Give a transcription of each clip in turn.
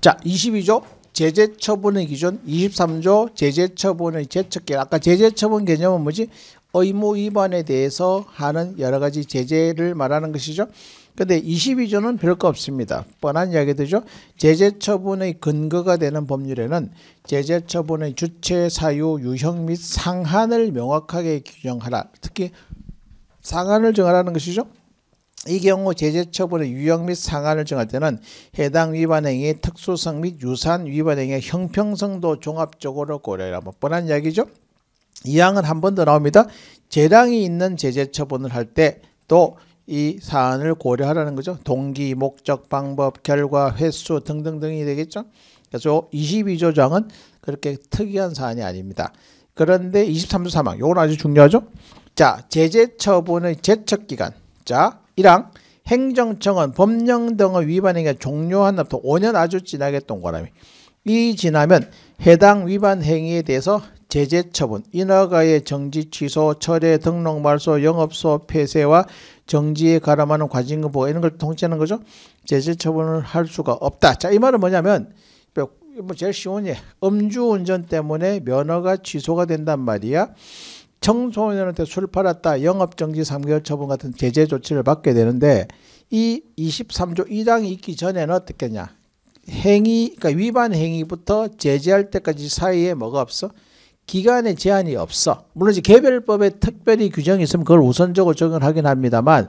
자, 22조 제재 처분의 기준 23조 제재 처분의 재척결 아까 제재 처분 개념은 뭐지? 의무 위반에 대해서 하는 여러 가지 제재를 말하는 것이죠. 근데 22조는 별거 없습니다. 뻔한 이야기 되죠. 제재 처분의 근거가 되는 법률에는 제재 처분의 주체, 사유, 유형 및 상한을 명확하게 규정하라. 특히 상한을 정하라는 것이죠. 이 경우 제재처분의 유형 및 상한을 정할 때는 해당 위반 행위의 특수성 및 유사한 위반 행위의 형평성도 종합적으로 고려해라. 뭐 뻔한 이야기죠. 이 항은 한 번 더 나옵니다. 재량이 있는 제재처분을 할 때 또 이 사안을 고려하라는 거죠. 동기, 목적, 방법, 결과, 횟수 등등등이 되겠죠. 그래서 22조 장은 그렇게 특이한 사안이 아닙니다. 그런데 23조 3항이건 아주 중요하죠. 자, 제재처분의 제척기간. 자, 이랑 행정청은 법령 등의 위반행위가 종료한 날부터 5년 아주 지나게 동그라미 이 지나면 해당 위반 행위에 대해서 제재 처분, 인허가의 정지 취소, 철회 등록 말소, 영업 소 폐쇄와 정지에 가름하는 과징금 보호 이런 걸 통치하는 거죠. 제재 처분을 할 수가 없다. 자, 이 말은 뭐냐면 뭐, 뭐 제일 쉬운 예. 음주운전 때문에 면허가 취소가 된단 말이야. 청소년한테 술 팔았다, 영업정지 3개월 처분 같은 제재 조치를 받게 되는데 이 23조 1항이 있기 전에는 어떻겠냐. 행위, 그러니까 위반 행위부터 제재할 때까지 사이에 뭐가 없어? 기간의 제한이 없어. 물론 이제 개별법에 특별히 규정이 있으면 그걸 우선적으로 적용을 하긴 합니다만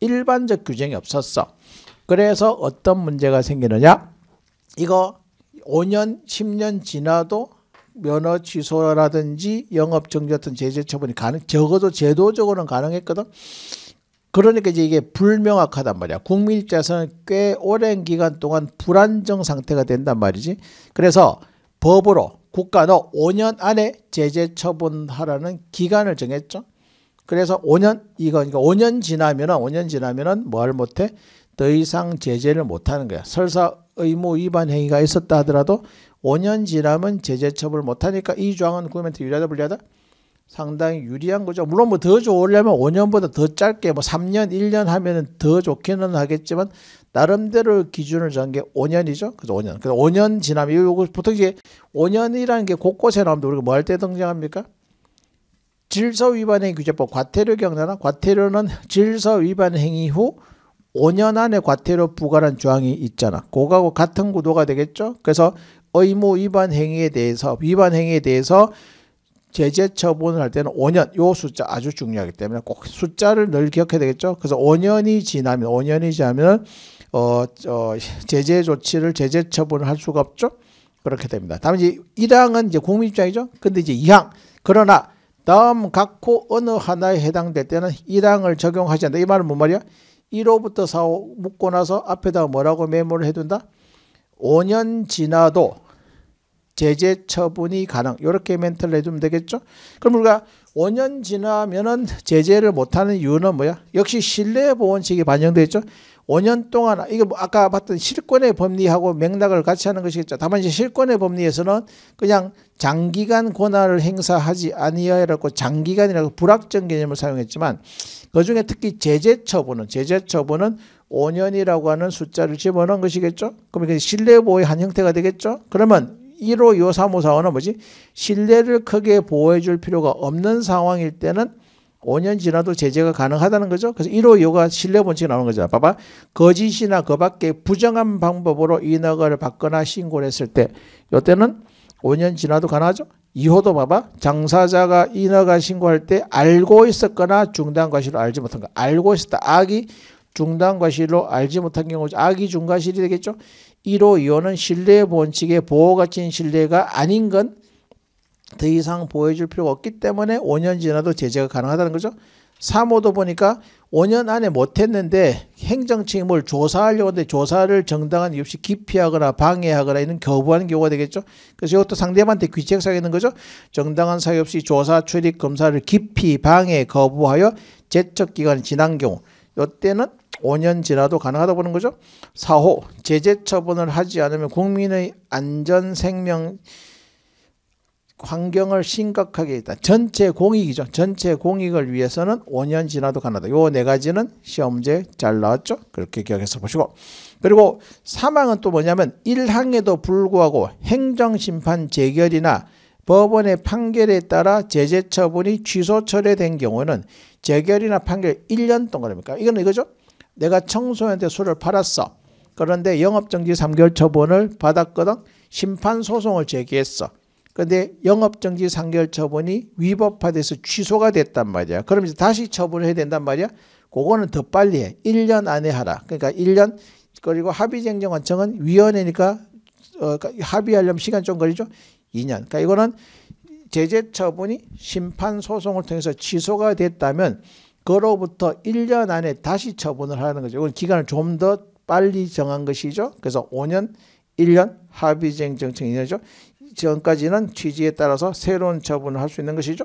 일반적 규정이 없었어. 그래서 어떤 문제가 생기느냐? 이거 5년, 10년 지나도 면허 취소라든지 영업 정지 같은 제재 처분이 가능 적어도 제도적으로는 가능했거든. 그러니까 이제 이게 불명확하단 말이야. 국민 입장에서는 꽤 오랜 기간 동안 불안정 상태가 된단 말이지. 그래서 법으로 국가도 5년 안에 제재 처분하라는 기간을 정했죠. 그래서 5년 이거 그러니까 5년 지나면은 5년 지나면은 뭘 못해 더 이상 제재를 못하는 거야. 설사 의무 위반 행위가 있었다 하더라도 5년 지나면 제재 처벌 못하니까 이 조항은 국민한테 유리하다 불리하다? 상당히 유리한 거죠. 물론 뭐 더 좋으려면 5년보다 더 짧게 뭐 3년, 1년 하면은 더 좋기는 하겠지만 나름대로 기준을 정한 게 5년이죠. 그래서 5년. 그래서 5년 지나면 이거 보통 이게 5년이라는 게 곳곳에 나옵니다 우리가 뭐 할 때 등장합니까? 질서 위반 행위 규제법 과태료 경우나 과태료는 질서 위반 행위 후 5년 안에 과태료 부과란 조항이 있잖아. 그거하고 같은 구도가 되겠죠. 그래서 의무 위반 행위에 대해서 위반 행위에 대해서 제재 처분을 할 때는 5년 요 숫자 아주 중요하기 때문에 꼭 숫자를 늘 기억해야 되겠죠. 그래서 5년이 지나면 5년이 지나면 어, 어 제재 조치를 제재 처분을 할 수가 없죠. 그렇게 됩니다. 다음 이제 1항은 이제 국민 입장이죠. 근데 이제 2항 그러나 다음 각호 어느 하나에 해당될 때는 1항을 적용하지 않는다. 이 말은 뭔 말이야? 1호부터 4호 묶고 나서 앞에다가 뭐라고 메모를 해둔다? 5년 지나도 제재 처분이 가능. 이렇게 멘트를 해주면 되겠죠? 그럼 우리가 5년 지나면은 제재를 못하는 이유는 뭐야? 역시 신뢰보온식이 반영되어 있죠? 5년 동안 이게 뭐 아까 봤던 실권의 법리하고 맥락을 같이 하는 것이겠죠. 다만 이제 실권의 법리에서는 그냥 장기간 권한을 행사하지 아니하였고 장기간이라고 불확정 개념을 사용했지만 그중에 특히 제재 처분은 제재 처분은 5년이라고 하는 숫자를 집어넣은 것이겠죠. 그럼 이게 신뢰 보호의 한 형태가 되겠죠. 그러면 1호, 2호, 3호, 4호는 뭐지? 신뢰를 크게 보호해 줄 필요가 없는 상황일 때는 5년 지나도 제재가 가능하다는 거죠. 그래서 1호, 요가 신뢰 원칙이 나오는 거죠. 봐봐. 거짓이나 그 밖에 부정한 방법으로 인허가를 받거나 신고를 했을 때 이때는 5년 지나도 가능하죠. 2호도 봐봐. 장사자가 인허가 신고할 때 알고 있었거나 중단 과실로 알지 못한 거. 알고 있었다. 악이 중단 과실로 알지 못한 경우 악이 중과실이 되겠죠. 1호, 2호는 신뢰 원칙의 보호 가친 신뢰가 아닌 건더 이상 보여줄 필요가 없기 때문에 5년 지나도 제재가 가능하다는 거죠. 3호도 보니까 5년 안에 못했는데 행정책임을 조사하려고 하는데 조사를 정당한 이유 없이 기피하거나 방해하거나 이런 거부하는 경우가 되겠죠. 그래서 이것도 상대방한테 귀책 사유는 거죠. 정당한 사유 없이 조사, 출입, 검사를 기피, 방해, 거부하여 제척기간이 지난 경우 이때는 5년 지나도 가능하다 보는 거죠. 4호 제재 처분을 하지 않으면 국민의 안전 생명 환경을 심각하게 일다 전체 공익이죠. 전체 공익을 위해서는 5년 지나도 가능하다. 요 네 가지는 시험제 잘 나왔죠. 그렇게 기억해서 보시고 그리고 사망은 또 뭐냐면 1항에도 불구하고 행정심판 재결이나 법원의 판결에 따라 제재 처분이 취소 처리된 경우는 재결이나 판결 1년 동안 입니까이건 이거죠. 내가 청소년한테 술을 팔았어. 그런데 영업정지 3개월 처분을 받았거든. 심판 소송을 제기했어. 그런데 영업정지 상결 처분이 위법화돼서 취소가 됐단 말이야. 그럼 이제 다시 처분을 해야 된단 말이야. 그거는 더 빨리 해. 1년 안에 하라. 그러니까 1년 그리고 합의쟁정원청은 위원회니까 어, 그러니까 합의하려면 시간 좀 걸리죠. 2년. 그러니까 이거는 제재 처분이 심판 소송을 통해서 취소가 됐다면 그로부터 1년 안에 다시 처분을 하는 거죠. 이건 기간을 좀 더 빨리 정한 것이죠. 그래서 5년, 1년, 합의쟁정청 2년이죠. 직전까지는 취지에 따라서 새로운 처분을 할 수 있는 것이죠.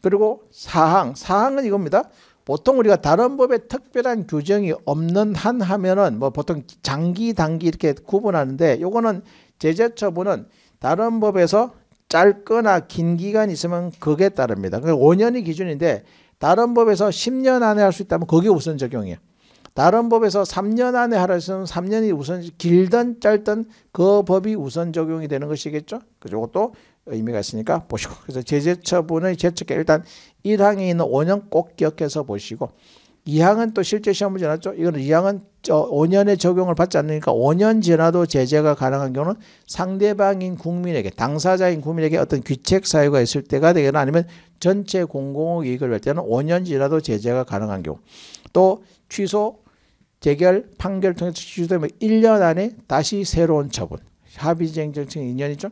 그리고 사항, 사항은 이겁니다. 보통 우리가 다른 법에 특별한 규정이 없는 한 하면은 뭐 보통 장기, 단기 이렇게 구분하는데 요거는 제재 처분은 다른 법에서 짧거나 긴 기간 있으면 그게 따릅니다. 그 5년이 기준인데 다른 법에서 10년 안에 할 수 있다면 그게 우선 적용이에요. 다른 법에서 3년 안에 하라 했면 3년이 우선 길든 짧든 그 법이 우선 적용이 되는 것이겠죠. 그 것도 의미가 있으니까 보시고 그래서 제재처분의 제척에 일단 1항에 있는 5년 꼭 기억해서 보시고 2항은 또 실제 시험 문제 나왔죠. 이거는 2항은 5년에 적용을 받지 않으니까 5년 지나도 제재가 가능한 경우는 상대방인 국민에게 당사자인 국민에게 어떤 귀책 사유가 있을 때가 되거나 아니면 전체 공공의 이익을 할 때는 5년 지나도 제재가 가능한 경우 또 취소 재결 판결 통해서 취소되면 1년 안에 다시 새로운 처분 합의쟁정책 2년이죠.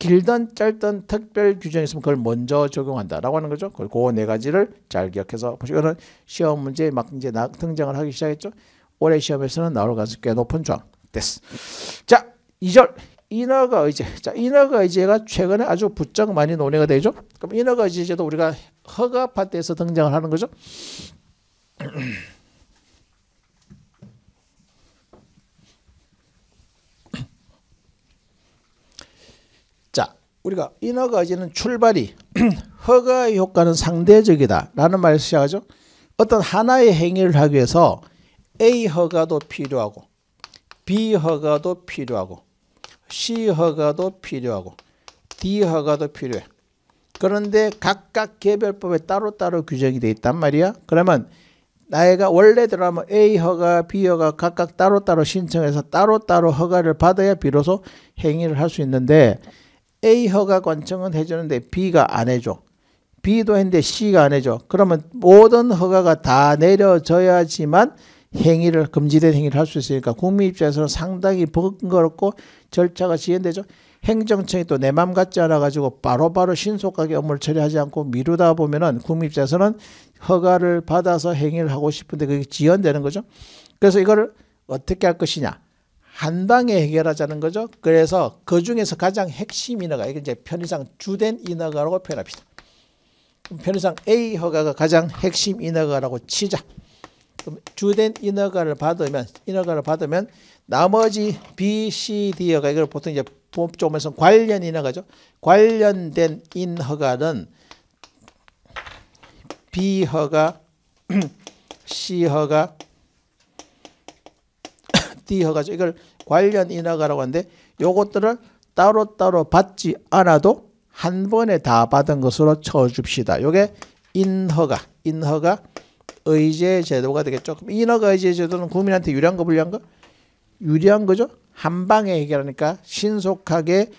길던 짧던 특별 규정이 있으면 그걸 먼저 적용한다라고 하는 거죠. 그네 그 가지를 잘 기억해서 보시고 이거는 시험 문제에 막 이제 등장을 하기 시작했죠. 올해 시험에서는 나올 가능성이 꽤 높은 조항 됐어. 자, 2절 인허가 의제. 자, 인허가 의제가 최근에 아주 부쩍 많이 논의가 되죠. 그럼 인허가 의제도 우리가 허가 파트에서 등장을 하는 거죠. 자, 우리가 인허가 의제는 출발이 허가 효과는 상대적이다라는 말을 시작하죠. 어떤 하나의 행위를 하기 위해서 A 허가도 필요하고 B 허가도 필요하고 C 허가도 필요하고 D 허가도 필요해. 그런데 각각 개별법에 따로따로 규정이 돼 있단 말이야. 그러면 나이가 원래대로라면 A 허가, B 허가 각각 따로따로 신청해서 따로따로 허가를 받아야 비로소 행위를 할 수 있는데 A 허가 관청은 해주는데 B가 안 해줘. B도 했는데 C가 안 해줘. 그러면 모든 허가가 다 내려져야지만 행위를 금지된 행위를 할 수 있으니까 국민 입장에서는 상당히 번거롭고 절차가 지연되죠. 행정청이 또 내 맘 같지 않아 가지고 바로바로 신속하게 업무를 처리하지 않고 미루다 보면은 국민 입장에서는 허가를 받아서 행위를 하고 싶은데 그게 지연되는 거죠. 그래서 이거를 어떻게 할 것이냐? 한 방에 해결하자는 거죠. 그래서 그 중에서 가장 핵심 인허가 이게 이제 편의상 주된 인허가라고 표현합시다. 편의상 A 허가가 가장 핵심 인허가라고 치자. 주된 인허가를 받으면 인허가를 받으면 나머지 B, C, D허가 이걸 보통 이제 법조문에서 관련 인허가죠. 관련된 인허가는 B허가, C허가, D허가죠. 이걸 관련 인허가라고 하는데 요것들을 따로따로 받지 않아도 한 번에 다 받은 것으로 쳐줍시다. 요게 인허가, 인허가 의제 제도가 되겠죠. 그럼 인허가 의제 제도는 국민한테 유리한 거 불리한 거? 유리한 거죠. 한 방에 해결하니까 신속하게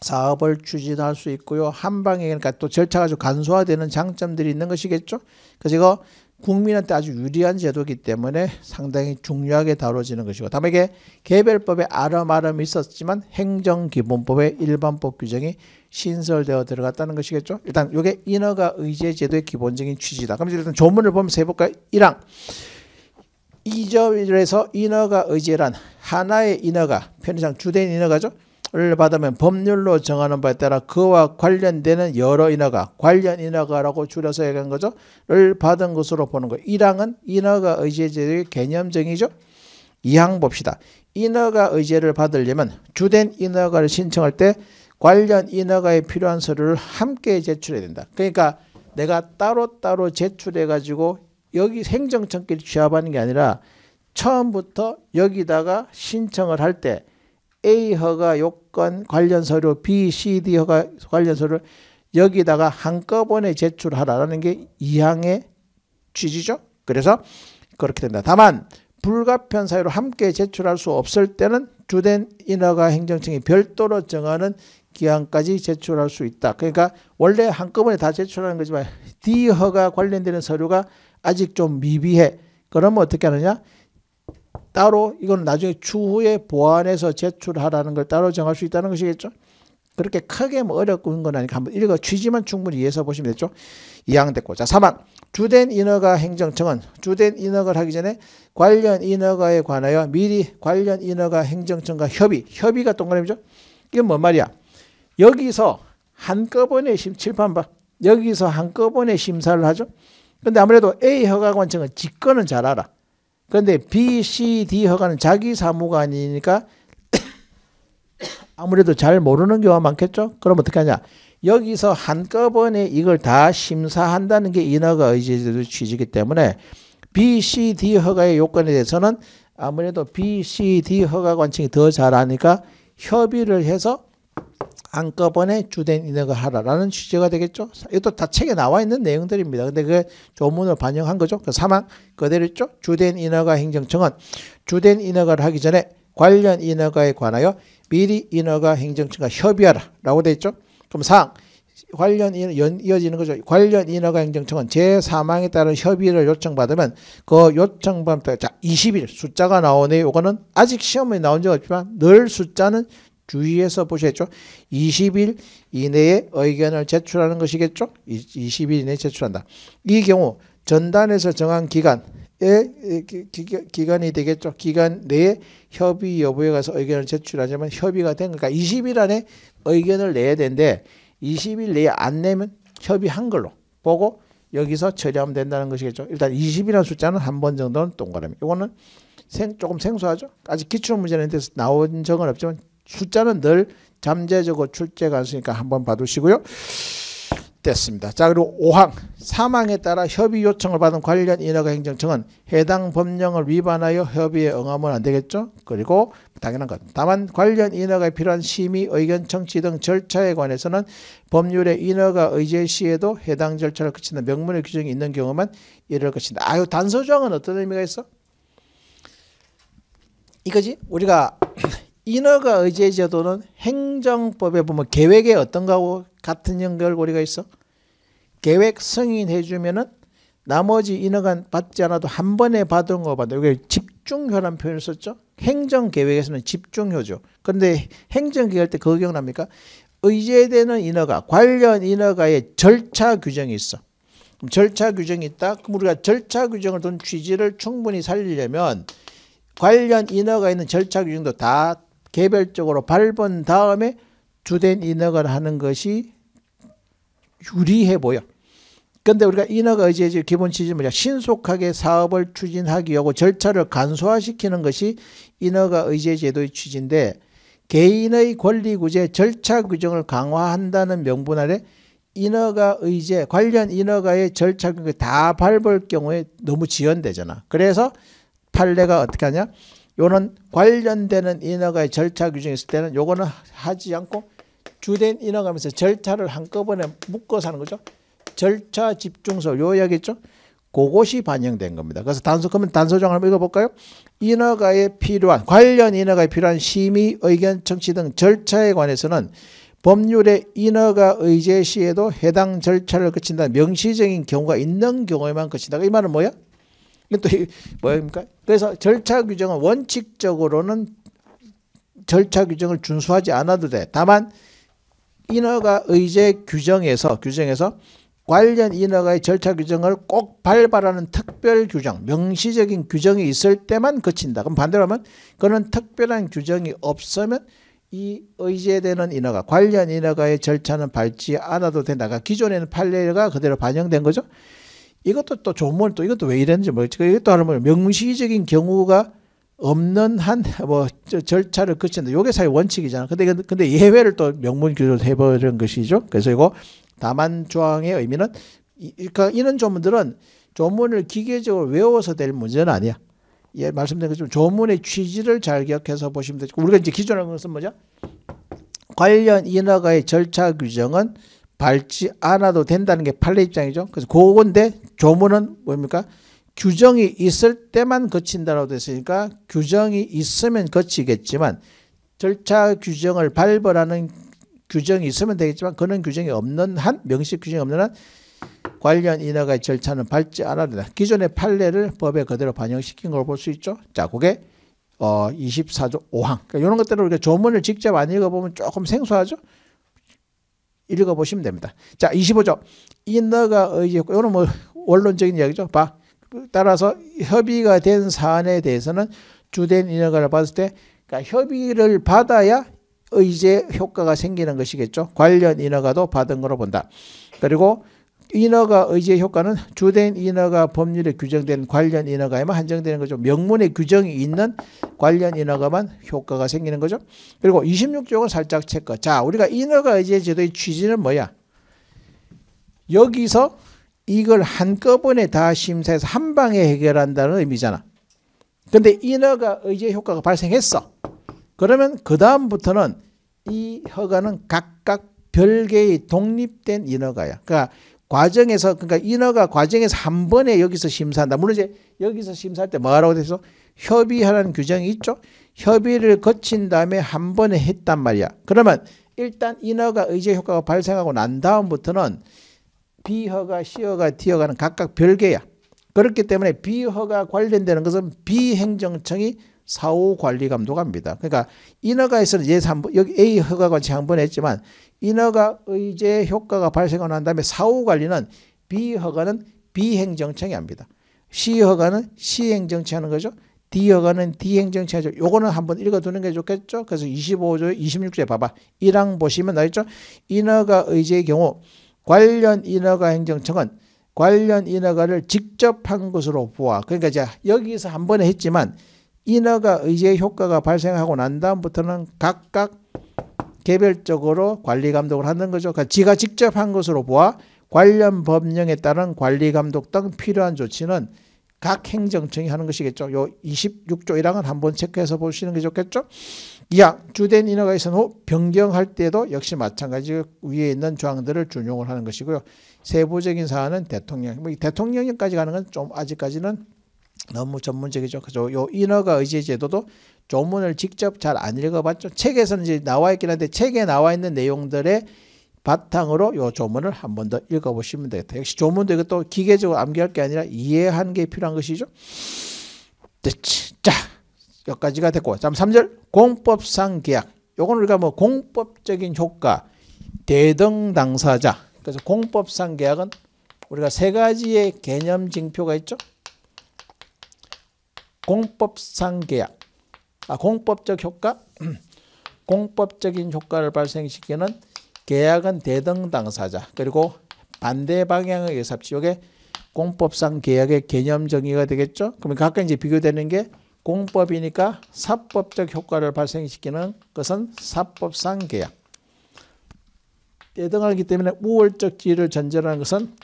사업을 추진할 수 있고요. 한 방에 그러니까 또 절차가 좀 간소화되는 장점들이 있는 것이겠죠. 그래서 이거 국민한테 아주 유리한 제도이기 때문에 상당히 중요하게 다뤄지는 것이고 다만에 개별법에 아름아름이 있었지만 행정기본법의 일반법 규정이 신설되어 들어갔다는 것이겠죠. 일단 이게 인허가 의제 제도의 기본적인 취지다. 그럼 일단 조문을 보면서 볼까요 1항 2절에서 인허가 의제란 하나의 인허가 편의상 주된 인허가죠. 을 받으면 법률로 정하는 바에 따라 그와 관련되는 여러 인허가, 관련 인허가라고 줄여서 얘기한 거죠. 를 받은 것으로 보는 거. 1항은 인허가 의제제의 개념 정의죠. 2항 봅시다. 인허가 의제를 받으려면 주된 인허가를 신청할 때 관련 인허가에 필요한 서류를 함께 제출해야 된다. 그러니까 내가 따로따로 제출해 가지고 여기 행정청끼리 취합하는 게 아니라 처음부터 여기다가 신청을 할때 A 허가 요건 관련 서류, B, C, D 허가 관련 서류 여기다가 한꺼번에 제출하라는게이항의 취지죠. 그래서 그렇게 됩니다 다만 불가피한 사유로 함께 제출할 수 없을 때는 주된 인허가 행정청이 별도로 정하는 기한까지 제출할 수 있다. 그러니까 원래 한꺼번에 다 제출하는 거지만 D 허가 관련되는 서류가 아직 좀 미비해. 그러면 어떻게 하느냐? 따로 이건 나중에 추후에 보완해서 제출하라는 걸 따로 정할 수 있다는 것이겠죠. 그렇게 크게 뭐 어렵고 건 아니니까 한번 읽어 취지만 충분히 이해해서 보시면 되죠. 이양됐고 자3번 주된 인허가 행정청은 주된 인허가를 하기 전에 관련 인허가에 관하여 미리 관련 인허가 행정청과 협의 협의가 동그라미죠. 이건 뭔 말이야. 여기서 한꺼번에 심 칠판 봐. 여기서 한꺼번에 심사를 하죠. 근데 아무래도 A 허가관청은 직권은 잘 알아. 그런데 B, C, D 허가는 자기 사무관이니까 아무래도 잘 모르는 경우가 많겠죠? 그럼 어떻게 하냐? 여기서 한꺼번에 이걸 다 심사한다는 게 인허가 의제제도 취지이기 때문에 B, C, D 허가의 요건에 대해서는 아무래도 B, C, D 허가 관측이 더 잘하니까 협의를 해서 한꺼번에 주된 인역을 하라라는 취지가 되겠죠. 이것도 다 책에 나와 있는 내용들입니다. 근데 그 조문을 반영한 거죠. 그 사망 그대로 있죠. 주된 인허가 행정청은 주된 인허가를 하기 전에 관련 인허가에 관하여 미리 인허가 행정청과 협의하라라고 돼 있죠. 그럼 사항 관련 연, 이어지는 거죠. 관련 인허가 행정청은 제 사망에 따른 협의를 요청받으면 그 요청범 자 20일 숫자가 나오네요. 이거는 아직 시험에 나온 적 없지만 늘 숫자는 주의해서 보시겠죠. 20일 이내에 의견을 제출하는 것이겠죠. 20일 이내에 제출한다. 이 경우 전단에서 정한 기간에 기간이 되겠죠. 기간 내에 협의 여부에 가서 의견을 제출하자면 협의가 된 거니까 20일 안에 의견을 내야 되는데 20일 내에 안 내면 협의한 걸로 보고 여기서 처리하면 된다는 것이겠죠. 일단 20이라는 숫자는 한 번 정도는 동그라미. 이거는 생, 조금 생소하죠. 아직 기출 문제는 나온 적은 없지만 숫자는 늘 잠재적으로 출제가 안 쓰니까 한번 봐두시고요. 됐습니다. 자 그리고 5항 사망에 따라 협의 요청을 받은 관련 인허가 행정청은 해당 법령을 위반하여 협의에 응하면 안 되겠죠. 그리고 당연한 것. 다만 관련 인허가 에 필요한 심의, 의견 청취 등 절차에 관해서는 법률의 인허가 의제 시에도 해당 절차를 그치는 명문의 규정이 있는 경우만 이럴 것이다 아유 단서조항은 어떤 의미가 있어? 이거지? 우리가 인허가 의제 제도는 행정법에 보면 계획에 어떤 거하고 같은 연결고리가 있어? 계획 승인해 주면은 나머지 인허가 받지 않아도 한 번에 받은 거 받아. 여기 집중효란 표현을 썼죠. 행정계획에서는 집중효죠. 그런데 행정계획할 때 그거 기억납니까? 의제되는 인허가, 관련 인허가의 절차 규정이 있어. 절차 규정이 있다. 그럼 우리가 절차 규정을 둔 취지를 충분히 살리려면 관련 인허가 있는 절차 규정도 다 개별적으로 밟은 다음에 주된 인허가를 하는 것이 유리해 보여. 근데 우리가 인허가 의제의 기본 취지는 뭐 신속하게 사업을 추진하기 하고 절차를 간소화시키는 것이 인허가 의제 제도의 취지인데 개인의 권리 구제 절차 규정을 강화한다는 명분 아래 인허가 의제 관련 인허가의 절차 규정을 다 밟을 경우에 너무 지연되잖아. 그래서 판례가 어떻게 하냐? 요는 관련되는 인허가의 절차 규정이 있을 때는 요거는 하지 않고 주된 인허가면서 절차를 한꺼번에 묶어서 하는 거죠. 절차 집중서 요 이야기 있죠. 그것이 반영된 겁니다. 그래서 단서 그러면 단서정 한번 읽어볼까요? 인허가에 필요한 관련 인허가에 필요한 심의, 의견, 청취 등 절차에 관해서는 법률의 인허가 의제 시에도 해당 절차를 거친다 명시적인 경우가 있는 경우에만 거친다. 이 말은 뭐야? 이건 또 뭐입니까? 그래서 절차 규정은 원칙적으로는 절차 규정을 준수하지 않아도 돼. 다만 인허가 의제 규정에서 규정에서 관련 인허가의 절차 규정을 꼭 발발하는 특별 규정, 명시적인 규정이 있을 때만 그친다. 그럼 반대로 하면 그는 특별한 규정이 없으면 이 의제되는 인허가, 관련 인허가의 절차는 밟지 않아도 된다. 가 그러니까 기존에는 판례가 그대로 반영된 거죠. 이것도 또 조문을 또 이것도 왜 이랬는지 모르겠지. 그러니까 이것도 하려면 명시적인 경우가 없는 한 뭐 절차를 거친다. 요게 사회 원칙이잖아. 근데 근데 예외를 또 명문 규정을 해버린 것이죠. 그래서 이거 다만 조항의 의미는 그러니까 이런 조문들은 조문을 기계적으로 외워서 될 문제는 아니야. 예, 말씀드린 것처럼 조문의 취지를 잘 기억해서 보시면 되죠. 우리가 이제 기존한 것은 뭐죠? 관련 인허가의 절차 규정은 밟지 않아도 된다는 게 판례 입장이죠. 그래서 그건데 조문은 뭡니까? 규정이 있을 때만 거친다라고 됐으니까 규정이 있으면 거치겠지만 절차 규정을 발벌하는 규정이 있으면 되겠지만 그런 규정이 없는 한 명시 규정이 없는 한 관련 인허가의 절차는 밟지 않아도 된다. 기존의 판례를 법에 그대로 반영시킨 걸 볼 수 있죠. 자, 그게 어 24조 5항. 그러니까 이런 것들을 우리가 조문을 직접 안 읽어보면 조금 생소하죠. 읽어보시면 됩니다. 자, 25조. 인너가 의지했고, 이거뭐 원론적인 이야기죠. 봐. 따라서 협의가 된 사안에 대해서는 주된 인허가를 받을 때 그러니까 협의를 받아야 의제 효과가 생기는 것이겠죠. 관련 인허가도 받은 거로 본다. 그리고 인허가 의지의 효과는 주된 인허가 법률에 규정된 관련 인허가에만 한정되는 거죠. 명문의 규정이 있는 관련 인허가만 효과가 생기는 거죠. 그리고 26조가 살짝 체크. 자, 우리가 인허가 의지의 제도의 취지는 뭐야? 여기서 이걸 한꺼번에 다 심사해서 한 방에 해결한다는 의미잖아. 근데 인허가 의지의 효과가 발생했어. 그러면 그 다음부터는 이 허가는 각각 별개의 독립된 인허가야. 그러니까 과정에서 그러니까 인허가 과정에서 한 번에 여기서 심사한다. 물론 이제 여기서 심사할 때 뭐라고 돼서 협의하라는 규정이 있죠. 협의를 거친 다음에 한 번에 했단 말이야. 그러면 일단 인허가 의제 효과가 발생하고 난 다음부터는 비허가, 시허가, 디허가는 각각 별개야. 그렇기 때문에 비허가 관련되는 것은 비행정청이 사후 관리 감독합니다. 그러니까 인허가에서는 예산 여기 A 허가 관치 한번 했지만 인허가 의제 효과가 발생을한 다음에 사후 관리는 비허가는비행정청이 합니다. 시허가는시행정청 하는 거죠. 디허가는디행정청이 하죠. 요거는 한번 읽어두는 게 좋겠죠. 그래서 25조 에 26조에 봐봐. 1항 보시면 나있죠. 인허가 의제의 경우 관련 인허가 행정청은 관련 인허가를 직접 한 것으로 보아. 그러니까 이제 여기서 한 번에 했지만 인허가 의제 효과가 발생하고 난 다음부터는 각각 개별적으로 관리 감독을 하는 거죠. 그러니까 지가 직접 한 것으로 보아 관련 법령에 따른 관리 감독 등 필요한 조치는 각 행정청이 하는 것이겠죠. 요 26조 1항은 한번 체크해서 보시는 게 좋겠죠. 이하 주된 인허가 있은 후 변경할 때도 역시 마찬가지로 위에 있는 조항들을 준용을 하는 것이고요. 세부적인 사안은 대통령, 뭐대통령까지 가는 건 좀 아직까지는 너무 전문적이죠. 그죠? 요 인허가 의지 제도도 조문을 직접 잘 안 읽어봤죠. 책에서는 이제 나와 있긴 한데 책에 나와 있는 내용들의 바탕으로 요 조문을 한번 더 읽어보시면 되겠다. 역시 조문도 이것도 기계적으로 암기할 게 아니라 이해하는 게 필요한 것이죠. 됐지. 자, 여기까지가 됐고. 다 3절. 공법상 계약. 요건 우리가 뭐 공법적인 효과, 대등 당사자. 그래서 공법상 계약은 우리가 세 가지의 개념 징표가 있죠. 공법상 계약, 아, 공법적 효과, 공법적인 효과를 발생시키는 계약은 대등 당사자 그리고 반대 방향의 의삽지역의 공법상 계약의 개념 정의가 되겠죠. 그러면 가끔 그 이제 비교되는 게 공법이니까 사법적 효과를 발생시키는 것은 사법상 계약. 대등하기 때문에 우월적 지위를 전제 하는 것은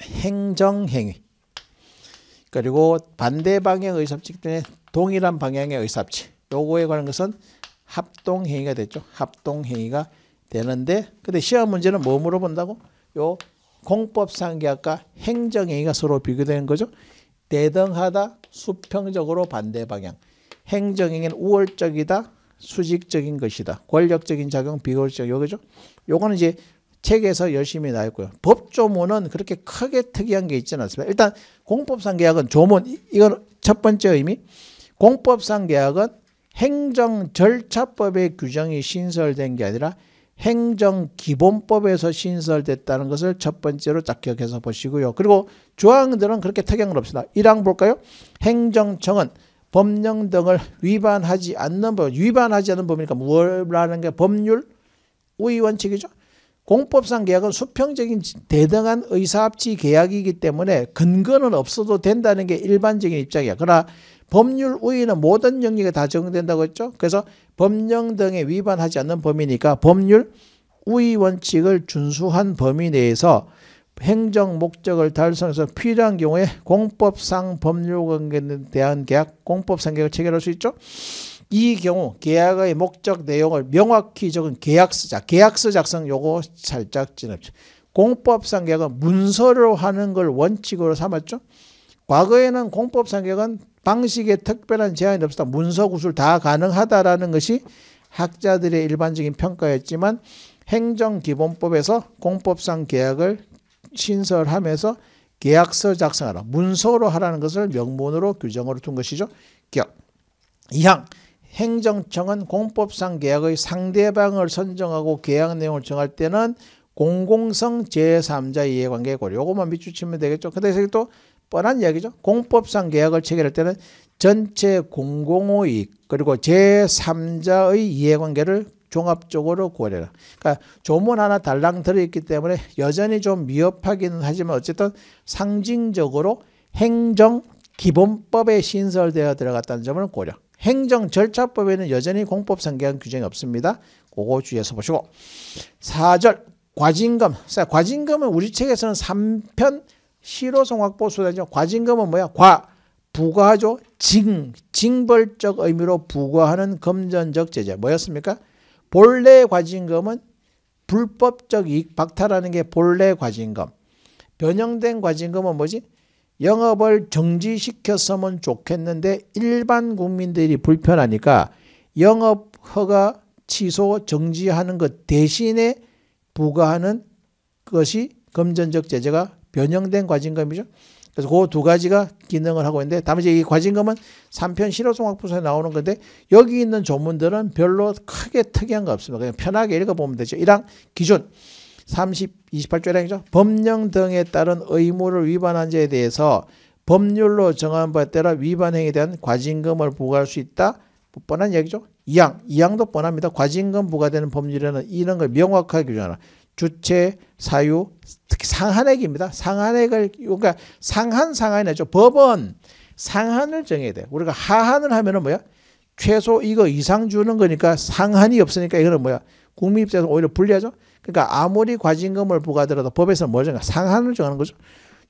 행정행위. 그리고 반대 방향 의삽치 때문에 동일한 방향의 의삽치 요거에 관한 것은 합동행위가 됐죠. 합동행위가 되는데 근데 시험 문제는 뭐 물어본다고? 요 공법상계학과 행정행위가 서로 비교되는 거죠. 대등하다 수평적으로 반대 방향 행정행위는 우월적이다 수직적인 것이다 권력적인 작용 비효율적 요거죠. 요거는 이제 책에서 열심히 나왔고요. 법조문은 그렇게 크게 특이한 게 있지는 않습니다. 일단 공법상 계약은 조문 이건 첫 번째 의미. 공법상 계약은 행정 절차법의 규정이 신설된 게 아니라 행정 기본법에서 신설됐다는 것을 첫 번째로 딱 기억해서 보시고요. 그리고 조항들은 그렇게 특이한 건 없습니다. 1항 볼까요? 행정청은 법령 등을 위반하지 않는 법, 위반하지 않는 법이니까 뭐라는 게 법률, 우위 원칙이죠. 공법상 계약은 수평적인 대등한 의사합치 계약이기 때문에 근거는 없어도 된다는 게 일반적인 입장이야. 그러나 법률 우위는 모든 영역에 다 적용된다고 했죠. 그래서 법령 등에 위반하지 않는 범위니까 법률 우위 원칙을 준수한 범위 내에서 행정 목적을 달성해서 필요한 경우에 공법상 법률 관계에 대한 계약, 공법상 계약을 체결할 수 있죠. 이 경우 계약의 목적 내용을 명확히 적은 계약서 작 계약서 작성 요거 살짝 지납시 공법상 계약은 문서로 하는 걸 원칙으로 삼았죠. 과거에는 공법상 계약은 방식에 특별한 제한이 없었다. 문서 구술 다 가능하다라는 것이 학자들의 일반적인 평가였지만 행정기본법에서 공법상 계약을 신설하면서 계약서 작성하라 문서로 하라는 것을 명문으로 규정으로 둔 것이죠. 기억. 이항 행정청은 공법상 계약의 상대방을 선정하고 계약 내용을 정할 때는 공공성 제3자 이해관계 고려 요것만 밑줄치면 되겠죠. 근데 그 이게 또 뻔한 이야기죠. 공법상 계약을 체결할 때는 전체 공공의익 그리고 제3자의 이해관계를 종합적으로 고려라. 그러니까 조문 하나 달랑 들어있기 때문에 여전히 좀 미흡하기는 하지만 어쨌든 상징적으로 행정 기본법에 신설되어 들어갔다는 점을 고려. 행정 절차법에는 여전히 공법 상기한 규정이 없습니다. 그거 주의해서 보시고 4절 과징금. 자, 과징금은 우리 책에서는 3편 시로성악보 수단이죠. 과징금은 뭐야? 과 부과하죠. 징 징벌적 의미로 부과하는 금전적 제재. 뭐였습니까? 본래 과징금은 불법적 이익 박탈하는 게 본래 과징금. 변형된 과징금은 뭐지? 영업을 정지시켰으면 좋겠는데 일반 국민들이 불편하니까 영업 허가 취소 정지하는 것 대신에 부과하는 것이 금전적 제재가 변형된 과징금이죠. 그래서 그 두 가지가 기능을 하고 있는데 다만 이제 이 과징금은 3편 실효송학부서에 나오는 건데 여기 있는 조문들은 별로 크게 특이한 거 없습니다. 그냥 편하게 읽어보면 되죠. 이랑 기준 30, 28조량이죠. 법령 등에 따른 의무를 위반한 자에 대해서 법률로 정한 바에 따라 위반행위에 대한 과징금을 부과할 수 있다. 뻔한 얘기죠. 이항, 이항도 뻔합니다. 과징금 부과되는 법률에는 이런 걸 명확하게 규정하라. 주체, 사유, 특히 상한액입니다. 상한액을, 그러니까 상한 상한이죠. 법은 상한을 정해야 돼 우리가 하한을 하면은 뭐야? 최소 이거 이상 주는 거니까 상한이 없으니까 이거는 뭐야? 국민 입장에서 오히려 불리하죠. 그러니까 아무리 과징금을 부과하더라도 법에서 뭐죠? 상한을 정하는 거죠.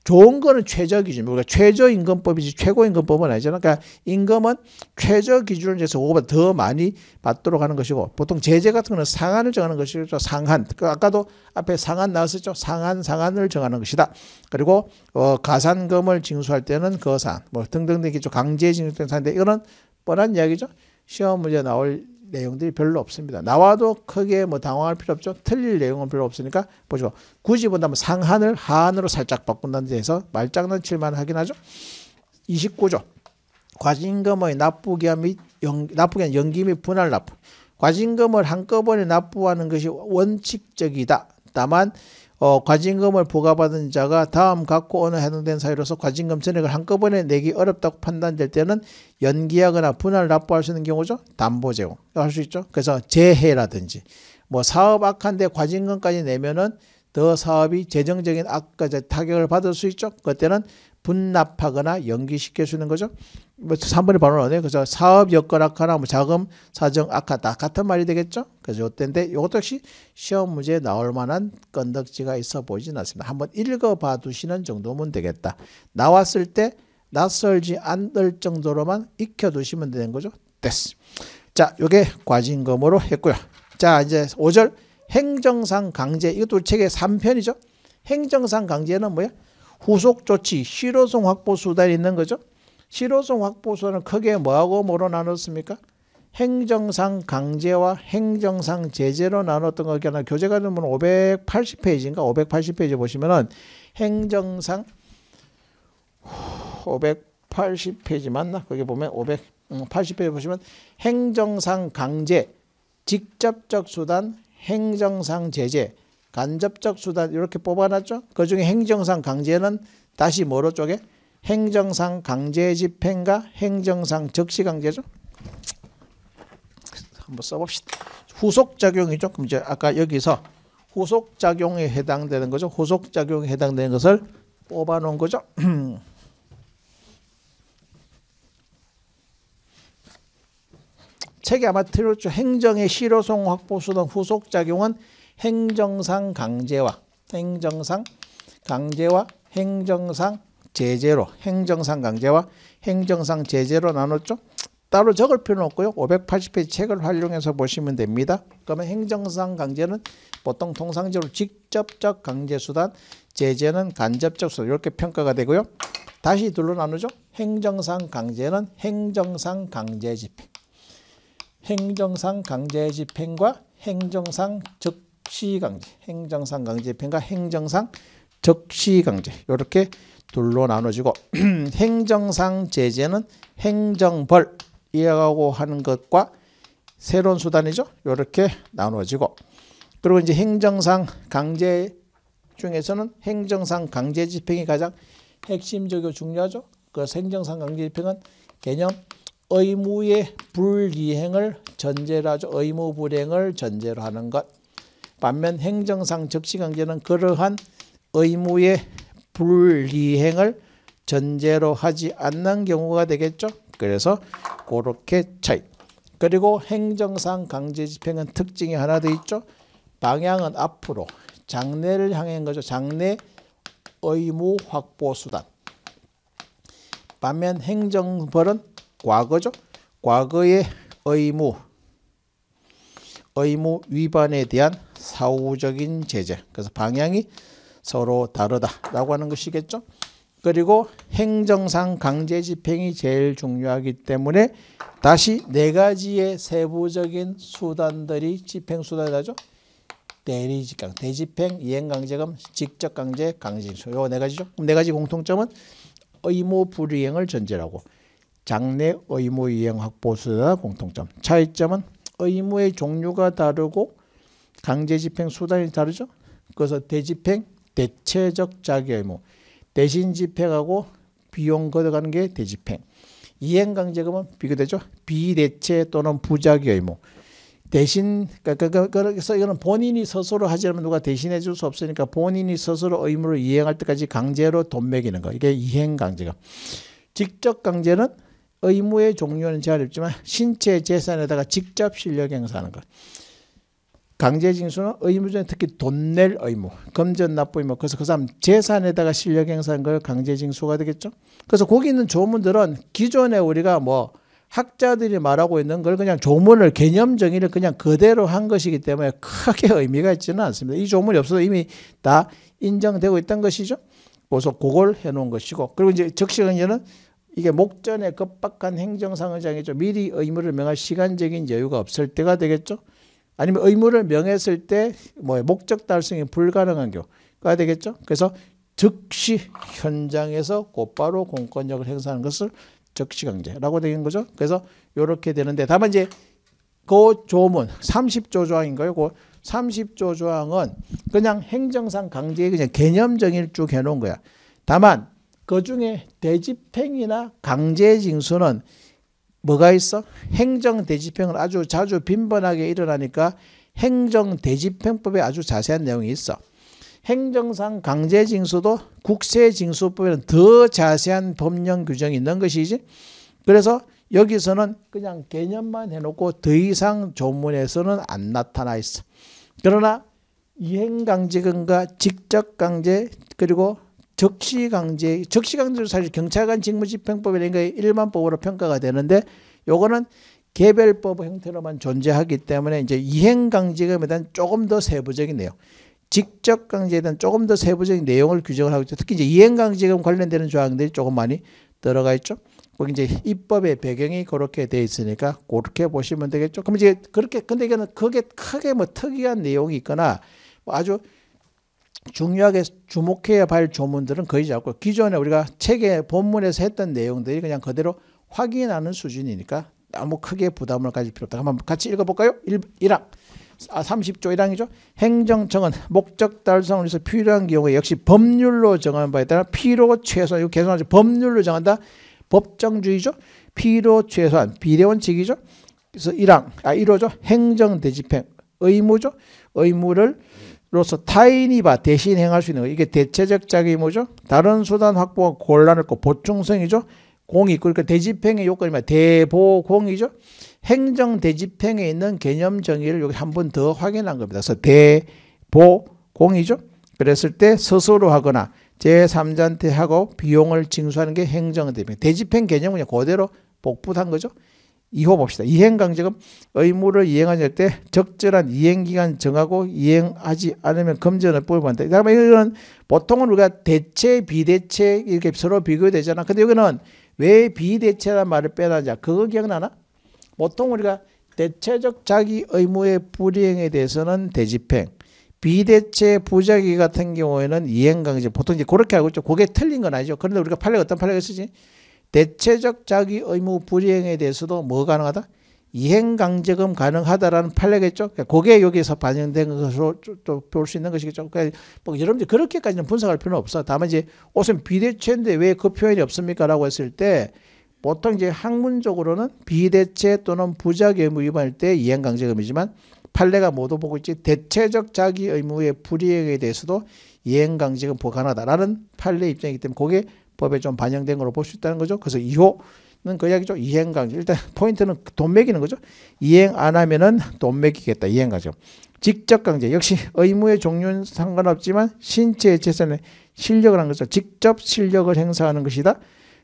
좋은 거는 최저 기준. 우리가 최저 임금법이지 최고 임금법은 아니잖아 그러니까 임금은 최저 기준을 해서 그거보다 더 많이 받도록 하는 것이고 보통 제재 같은 거는 상한을 정하는 것이죠. 상한. 그 아까도 앞에 상한 나왔었죠. 상한 상한을 정하는 것이다. 그리고 어, 가산금을 징수할 때는 거산 뭐 등등등 이죠 강제 징수 등산사데 이거는 뻔한 이야기죠. 시험 문제 나올 내용들이 별로 없습니다. 나와도 크게 뭐 당황할 필요 없죠. 틀릴 내용은 별로 없으니까 보시 굳이 본다면 상한을 한으로 살짝 바꾼다는 데서 말장난칠만 하긴 하죠. 29조 과징금의 납부기한 및 연, 납부기한 연기 및 분할 납부 과징금을 한꺼번에 납부하는 것이 원칙적이다. 다만 어, 과징금을 부과받은 자가 다음 갖고 어느 해당된 사유로서 과징금 전액을 한꺼번에 내기 어렵다고 판단될 때는 연기하거나 분할 납부할 수 있는 경우죠. 담보 제공 할 수 있죠. 그래서 재해라든지 뭐 사업 악한데 과징금까지 내면은 더 사업이 재정적인 악까지 타격을 받을 수 있죠. 그때는 분납하거나 연기시켜 주는 거죠. 뭐 3번에 발언하네요. 그래서 사업 여건 악화나 뭐 자금 사정 악화다 같은 말이 되겠죠. 그래서 요때인데 이것 도 역시 시험 문제에 나올 만한 건덕지가 있어 보이진 않습니다. 한번 읽어봐 두시는 정도면 되겠다. 나왔을 때 낯설지 않을 정도로만 익혀두시면 되는 거죠. 됐어. 자, 요게 과징금으로 했고요. 자, 이제 5절 행정상 강제 이것도 책의 3편이죠. 행정상 강제는 뭐야? 후속 조치, 실효성 확보 수단이 있는 거죠. 실효성 확보서는 크게 뭐하고 뭐로 나눴습니까? 행정상 강제와 행정상 제재로 나눴던 거기 하나 교재가 되면 580페이지인가 580페이지 보시면은 행정상 580페이지 맞나? 거기 보면 580페이지 음, 보시면 행정상 강제, 직접적 수단, 행정상 제재, 간접적 수단 이렇게 뽑아놨죠. 그중에 행정상 강제는 다시 뭐로 쪽에? 행정상 강제 집행과 행정상 적시 강제죠. 한번 써봅시다. 후속 작용이죠. 그럼 이제 아까 여기서 후속 작용에 해당되는 거죠. 후속 작용에 해당되는 것을 뽑아 놓은 거죠. 책에 아마 틀었죠. 행정의 실효성 확보 수단 후속 작용은 행정상 강제와 행정상 강제와 행정상 제재로 행정상 강제와 행정상 제재로 나눴죠. 따로 적을 필요는 없고요. 580페이지 책을 활용해서 보시면 됩니다. 그러면 행정상 강제는 보통 통상적으로 직접적 강제수단, 제재는 간접적 수단 이렇게 평가가 되고요. 다시 둘로 나누죠. 행정상 강제는 행정상 강제 집행, 행정상 강제 집행과 행정상 적시 강제, 행정상 강제 집행과 행정상 적시 강제 이렇게 둘로 나눠지고 행정상 제재는 행정벌 이라고 하는 것과 새로운 수단이죠. 이렇게 나눠지고 그리고 이제 행정상 강제 중에서는 행정상 강제 집행이 가장 핵심적이고 중요하죠. 그 행정상 강제 집행은 개념 의무의 불이행을 전제로 하죠. 의무 불행을 전제로 하는 것. 반면 행정상 적시 강제는 그러한 의무의 불이행을 전제로 하지 않는 경우가 되겠죠. 그래서 그렇게 차이. 그리고 행정상 강제 집행은 특징이 하나 더 있죠. 방향은 앞으로 장래를 향한 해 거죠. 장래 의무 확보 수단. 반면 행정벌은 과거죠. 과거의 의무, 의무 위반에 대한 사후적인 제재. 그래서 방향이 서로 다르다라고 하는 것이겠죠. 그리고 행정상 강제 집행이 제일 중요하기 때문에 다시 네 가지의 세부적인 수단들이 집행 수단이라죠. 대리집강, 대집행, 이행강제금, 직접강제, 강제징수. 요네 가지죠. 그럼 네 가지 공통점은 의무 불이행을 전제라고 장래 의무 이행 확보 수단 공통점. 차이점은 의무의 종류가 다르고 강제 집행 수단이 다르죠. 그래서 대집행, 대체적 자기의무 대신 집행하고 비용 걷어가는 게 대집행 이행강제금은 비교되죠 비대체 또는 부작의무 위 대신 그러니까 그, 그, 그, 그래서 이거는 본인이 스스로 하지 않으면 누가 대신해 줄 수 없으니까 본인이 스스로 의무를 이행할 때까지 강제로 돈 매기는 거 이게 이행강제가 직접 강제는 의무의 종류는 제한 없지만 신체 재산에다가 직접 실력 행사하는 것 강제징수는 의무적인 특히 돈낼 의무, 금전 납부의무. 그래서 그 사람 재산에다가 실력 행사한 걸 강제징수가 되겠죠. 그래서 거기 있는 조문들은 기존에 우리가 뭐 학자들이 말하고 있는 걸 그냥 조문을 개념 정의를 그냥 그대로 한 것이기 때문에 크게 의미가 있지는 않습니다. 이 조문이 없어도 이미 다 인정되고 있던 것이죠. 그래서 그걸 해놓은 것이고 그리고 이제 적시강제는 이게 목전에 급박한 행정상의 장이죠 미리 의무를 명할 시간적인 여유가 없을 때가 되겠죠. 아니면 의무를 명했을 때 뭐 목적 달성이 불가능한 경우가 되겠죠. 그래서 즉시 현장에서 곧바로 공권력을 행사하는 것을 즉시 강제라고 되는 거죠. 그래서 이렇게 되는데 다만 이제 그 조문 30조 조항인가요? 그 30조 조항은 그냥 행정상 강제의 그냥 개념 적의쭉 해놓은 거야. 다만 그 중에 대집행이나 강제 징수는 뭐가 있어? 행정대집행을 아주 자주 빈번하게 일어나니까 행정대집행법에 아주 자세한 내용이 있어. 행정상 강제징수도 국세징수법에는 더 자세한 법령 규정이 있는 것이지. 그래서 여기서는 그냥 개념만 해놓고 더 이상 조문에서는 안 나타나 있어. 그러나 이행강제금과 직접강제 그리고 적시강제, 적시강제로 사실 경찰관 직무집행법이라는 게 일반법으로 평가가 되는데 요거는 개별법 형태로만 존재하기 때문에 이제 이행강제금에 대한 조금 더 세부적인 내용, 직접강제에 대한 조금 더 세부적인 내용을 규정을 하고 있죠. 특히 이제 이행강제금 관련되는 조항들이 조금 많이 들어가 있죠. 거기 이제 입법의 배경이 그렇게 돼 있으니까 그렇게 보시면 되겠죠. 그럼 이제 그렇게 근데 이거는 그게 크게 뭐 특이한 내용이 있거나 뭐 아주 중요하게 주목해야 할 조문들은 거의 잡고 기존에 우리가 책의 본문에서 했던 내용들이 그냥 그대로 확인하는 수준이니까 너무 크게 부담을 가질 필요 없다. 한번 같이 읽어볼까요? 1, 1항 아, 30조 1항이죠. 행정청은 목적 달성을 위해서 필요한 경우에 역시 법률로 정한 바에 따라 필요 최소 이거 계속하죠. 법률로 정한다. 법정주의죠. 필요 최소한 비례원칙이죠. 그래서 1항 아 1호죠. 행정 대집행 의무죠. 의무를 로서 타인이 바 대신 행할 수 있는 거. 이게 대체적 자격이 죠 다른 수단 확보가 곤란할 거 보충성이죠. 공익 그러니까 대집행의 요건이 대보공이죠. 행정 대집행에 있는 개념 정의를 여기 한번 더 확인한 겁니다. 그래서 대보공이죠. 그랬을 때 스스로 하거나 제3자한테 하고 비용을 징수하는 게 행정 대집행. 대집행 개념은 그냥 그대로 복붙한 거죠. 2호 봅시다. 이행강제금 의무를 이행하실 때 적절한 이행기간 정하고 이행하지 않으면 금전을 보유한다. 다음에 이거는 보통은 우리가 대체 비대체 이렇게 서로 비교되잖아. 근데 여기는 왜 비대체란 말을 빼놨냐. 그거 기억나나? 보통 우리가 대체적 자기 의무의 불이행에 대해서는 대집행. 비대체 부작위 같은 경우에는 이행강제. 보통 이제 그렇게 알고 있죠. 그게 틀린 건 아니죠. 그런데 우리가 판례 어떤 판례가 있으지? 대체적 자기 의무 불이행에 대해서도 뭐 가능하다? 이행강제금 가능하다라는 판례겠죠. 그러니까 그게 여기서 반영된 것으로 볼수 있는 것이겠죠. 그러니까 뭐 여러분들 그렇게까지는 분석할 필요는 없어. 다만 이제 옷은 비대체인데 왜 그 표현이 없습니까라고 했을 때 보통 이제 학문적으로는 비대체 또는 부작 의무 위반일 때 이행강제금이지만 판례가 모두 보고 있지 대체적 자기 의무의 불이행에 대해서도 이행강제금 보관하다라는 판례 입장이기 때문에 그게 법에 좀 반영된 걸로 볼 수 있다는 거죠. 그래서 2호는 그 이야기죠. 이행강제. 일단 포인트는 돈 매기는 거죠. 이행 안 하면은 돈 매기겠다. 이행강제. 직접 강제 역시 의무의 종류는 상관없지만 신체의 재산에 실력을 한 거죠. 직접 실력을 행사하는 것이다.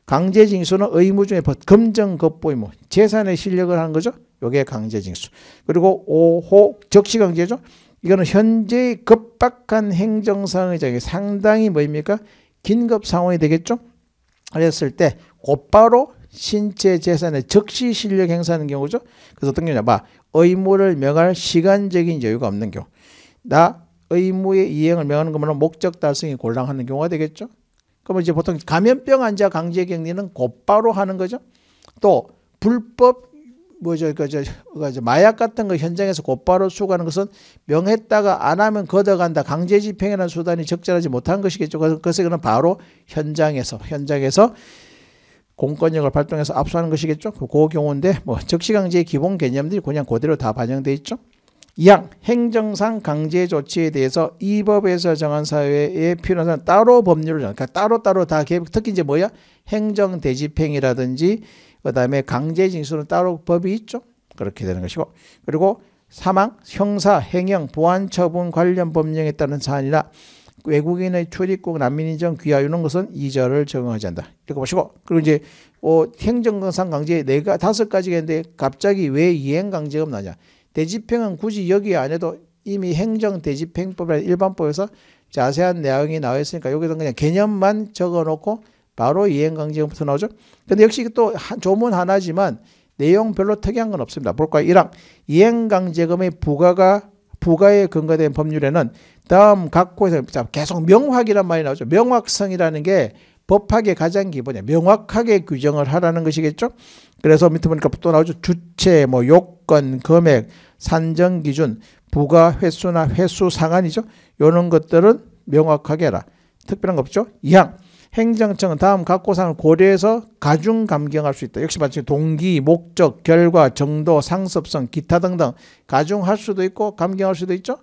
강제징수는 의무 중에 검정 겉보임 재산의 실력을 하는 거죠. 요게 강제징수. 그리고 5호 적시강제죠. 이거는 현재의 급박한 행정상황의 상당히 뭡니까? 긴급 상황이 되겠죠. 하였을 때 곧바로 신체 재산의 즉시 실력 행사하는 경우죠. 그래서 어떤 경우냐 봐. 의무를 명할 시간적인 여유가 없는 경우. 나 의무의 이행을 명하는 것만은 목적 달성이 곤란하는 경우가 되겠죠. 그러면 이제 보통 감염병 환자 강제 격리는 곧바로 하는 거죠. 또 불법 뭐죠 그저 그 마약 같은 거 현장에서 곧바로 수거하는 것은 명했다가 안 하면 걷어간다 강제 집행이라는 수단이 적절하지 못한 것이겠죠. 그래서 그는 바로 현장에서 현장에서 공권력을 발동해서 압수하는 것이겠죠. 그 경우인데 뭐 적시강제의 기본 개념들이 그냥 그대로 다 반영돼 있죠. 이항 행정상 강제 조치에 대해서 이 법에서 정한 사회의 필요한 따로 법률을 정한 그러니까 따로따로 다 계획 특히 이제 뭐야 행정 대집행이라든지 그 다음에 강제 징수는 따로 법이 있죠. 그렇게 되는 것이고 그리고 사망, 형사, 행형, 보안 처분 관련 법령에 따른 사안이나 외국인의 출입국 난민인정 귀하 이런 것은 이절을 적용하지 않는다. 이렇게 보시고 그리고 이제 어, 행정상 강제 네가 다섯 가지가 있는데 갑자기 왜 이행 강제가 나냐? 대집행은 굳이 여기 안 해도 이미 행정 대집행법이나 일반법에서 자세한 내용이 나와 있으니까 여기서 그냥 개념만 적어놓고 바로 이행강제형부터 나오죠. 근데 역시 또 조문 하나지만 내용별로 특이한 건 없습니다. 볼까요? 1항 이행강제금의 부과가 부가에 근거된 법률에는 다음 각 고에서 계속 명확이란 말이 나오죠. 명확성이라는 게 법학의 가장 기본이에요. 명확하게 규정을 하라는 것이겠죠. 그래서 밑에 보니까 또 나오죠. 주체, 뭐 요건, 금액, 산정 기준, 부가 횟수나 횟수 상한이죠. 요런 것들은 명확하게 해라. 특별한 거 없죠. 이항 행정청은 다음 각 고사항을 고려해서 가중 감경할 수 있다. 역시 마치 동기, 목적, 결과, 정도, 상습성, 기타 등등 가중할 수도 있고 감경할 수도 있죠.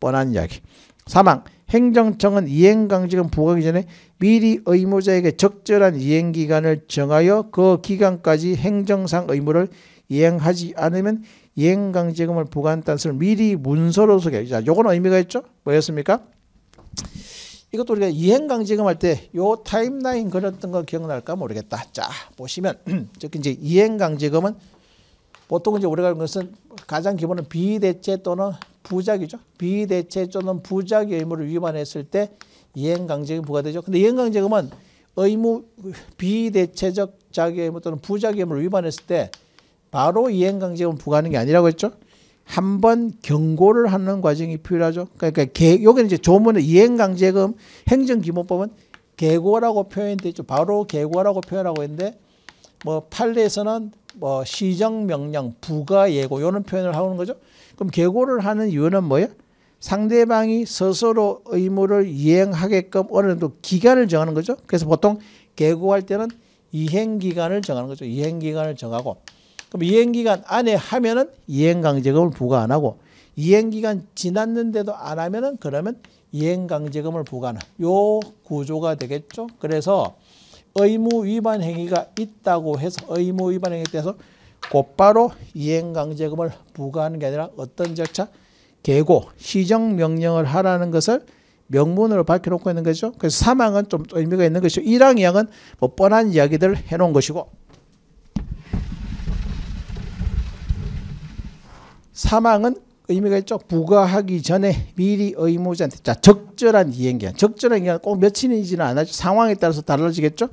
뻔한 이야기. 사망 행정청은 이행강직은 부과하기 전에 미리 의무자에게 적절한 이행기간을 정하여 그 기간까지 행정상 의무를 이행하지 않으면 이행강제금을 부과한 다는서을 미리 문서로 소개. 해주 자, 요건 의미가 있죠? 뭐였습니까? 이것도 우리가 이행강제금할 때 요 타임라인 그렸던 거 기억날까 모르겠다. 자 보시면 즉 이제 이행강제금은 보통 이제 우리가 하는 것은 가장 기본은 비대체 또는 부작이죠. 비대체 또는 부작의 의무를 위반했을 때 이행강제금 부과되죠. 근데 이행강제금은 의무 비대체적 자기 의무 또는 부작의 의무를 위반했을 때 바로 이행강제금 부과하는 게 아니라고 했죠. 한번 경고를 하는 과정이 필요하죠. 그러니까 개, 여기는 이제 조문의 이행강제금 행정기본법은 개고라고 표현되죠. 바로 개고라고 표현하고 있는데 뭐 판례에서는 뭐 시정명령, 부가예고 이런 표현을 하는 거죠. 그럼 개고를 하는 이유는 뭐예요? 상대방이 스스로 의무를 이행하게끔 어느 정도 기간을 정하는 거죠. 그래서 보통 개고할 때는 이행기간을 정하는 거죠. 이행기간을 정하고 그럼 이행기간 안에 하면은 이행강제금을 부과 안 하고 이행기간 지났는데도 안 하면은 그러면 이행강제금을 부과하는 요 구조가 되겠죠. 그래서 의무 위반 행위가 있다고 해서 의무 위반 행위에 대해서 곧바로 이행강제금을 부과하는 게 아니라 어떤 절차? 개고 시정명령을 하라는 것을 명문으로 밝혀놓고 있는 거죠. 그래서 사망은 좀 의미가 있는 것이고 1항, 2항은 뭐 뻔한 이야기들을 해놓은 것이고 사망은 의미가 있죠. 부과하기 전에 미리 의무자한테 자 적절한 이행기한 적절한 기간 꼭 며칠이지는 않아요. 상황에 따라서 달라지겠죠.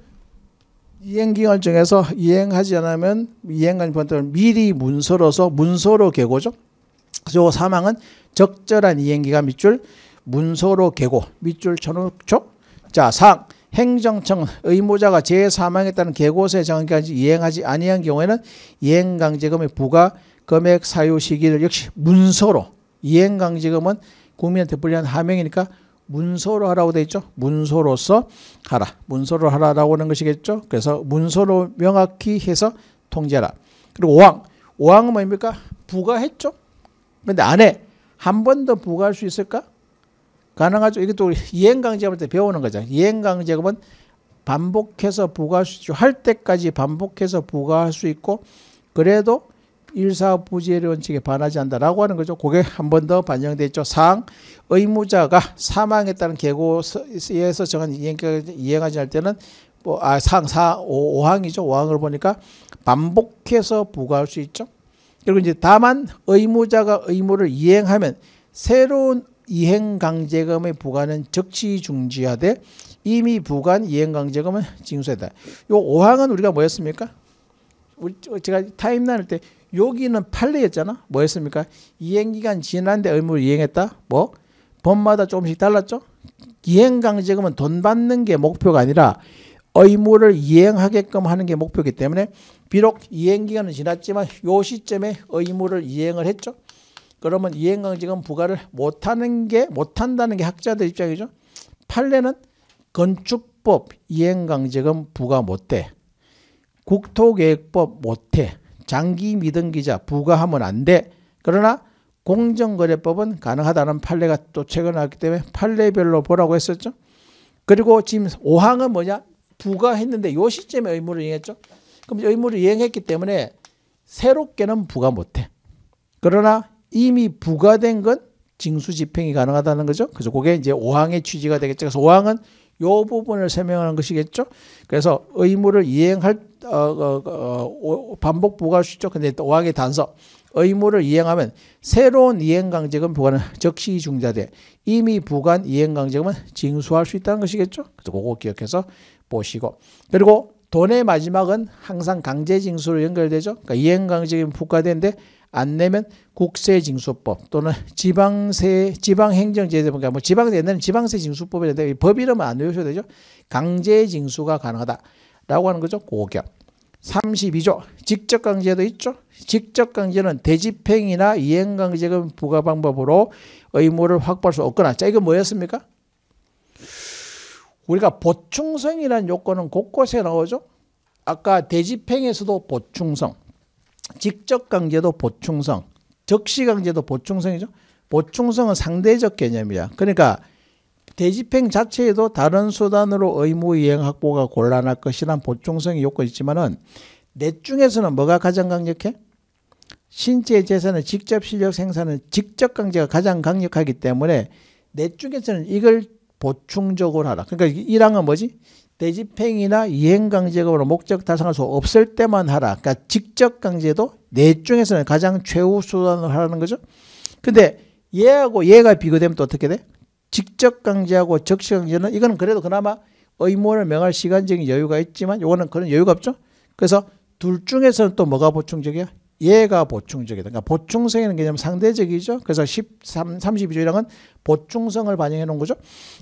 이행기간 중에서 이행하지 않으면 이행관 번들을 미리 문서로서 문서로 개고죠그리고 사망은 적절한 이행기간 밑줄 문서로 개고 밑줄 쳐놓죠. 자상 행정청 의무자가 재사망했다는계고서에 정한까지 이행하지 아니한 경우에는 이행강제금의 부과 금액 사유 시기를 역시 문서로 이행강제금은 국민한테 불리한 하명이니까 문서로 하라고 되어 있죠. 문서로서 하라. 문서로 하라라고 하는 것이겠죠. 그래서 문서로 명확히 해서 통제하라. 그리고 5항. 5항은 뭡니까? 부과했죠. 그런데 안에 한 번 더 부과할 수 있을까? 가능하죠. 이게 또 이행강제할 때 배우는 거죠. 이행강제금은 반복해서 부과할 수 있죠. 할 때까지 반복해서 부과할 수 있고 그래도 일사부지의 원칙에 반하지 않다라고 하는 거죠. 그게 한 번 더 반영돼 죠상 의무자가 사망에 따른 계고에서 정한 이행까지 할 때는 뭐, 아, 상, 사, 오, 항이죠오항을 보니까 반복해서 부과할 수 있죠. 그리고 이제 다만 의무자가 의무를 이행하면 새로운 이행강제금의 부과는 적시 중지하되 이미 부과한 이행강제금은 징수했다. 요 5항은 우리가 뭐였습니까? 우리 제가 타임 나눌 때 여기는 판례였잖아. 뭐 했습니까? 이행기간 지난 데 의무를 이행했다. 뭐? 법마다 조금씩 달랐죠? 이행강제금은 돈 받는 게 목표가 아니라 의무를 이행하게끔 하는 게 목표이기 때문에 비록 이행기간은 지났지만 요 시점에 의무를 이행을 했죠. 그러면 이행강제금 부과를 못하는 게 못한다는 게 학자들 입장이죠. 판례는 건축법 이행강제금 부과 못돼. 국토계획법 못해. 장기 미등기자 부과하면 안 돼. 그러나 공정거래법은 가능하다는 판례가 또 최근에 왔기 때문에 판례별로 보라고 했었죠. 그리고 지금 5항은 뭐냐? 부과했는데 요 시점에 의무를 이행했죠. 그럼 의무를 이행했기 때문에 새롭게는 부과 못해. 그러나 이미 부과된 건 징수집행이 가능하다는 거죠. 그래서 그게 이제 5항의 취지가 되겠죠. 그래서 5항은 요 부분을 설명하는 것이겠죠. 그래서 의무를 이행할 어, 어, 어, 어 반복 부과 수죠. 근데 또왕의 단서 의무를 이행하면 새로운 이행강제금 부과는 즉시 중자돼 이미 부과한 이행강제금은 징수할 수 있다는 것이겠죠. 그래서 그거 기억해서 보시고 그리고 돈의 마지막은 항상 강제징수로 연결되죠. 그러니까 이행강제금 부과되는데 안 내면 국세징수법 또는 지방세 지방행정제재법그러뭐 그러니까 지방세 옛날에는 지방세 징수법이었는데 법 이름은 안 외우셔도 되죠. 강제징수가 가능하다라고 하는 거죠. 고격. 32조 직접강제도 있죠. 직접강제는 대집행이나 이행강제금 부과 방법으로 의무를 확보할 수 없거나 자 이거 뭐였습니까? 우리가 보충성이라는 요건은 곳곳에 나오죠. 아까 대집행에서도 보충성 직접 강제도 보충성, 적시 강제도 보충성이죠. 보충성은 상대적 개념이야. 그러니까 대집행 자체에도 다른 수단으로 의무 이행 확보가 곤란할 것이란 보충성이 요건이 있지만은 넷 중에서는 뭐가 가장 강력해? 신체 재산의 직접 실력 생산은 직접 강제가 가장 강력하기 때문에 넷 중에서는 이걸 보충적으로 하라. 그러니까 이랑은 뭐지? 대집행이나 이행강제금으로 목적 달성할 수 없을 때만 하라. 그러니까 직접강제도 내 중에서는 가장 최후 수단을 하라는 거죠. 근데 얘하고 얘가 비교되면 또 어떻게 돼? 직접강제하고 적시강제는 이거는 그래도 그나마 의무를 명할 시간적인 여유가 있지만 이거는 그런 여유가 없죠. 그래서 둘 중에서는 또 뭐가 보충적이야? 얘가 보충적이다. 그러니까 보충성이라는 개념 상대적이죠. 그래서 13, 32조이랑은 보충성을 반영해 놓은 거죠.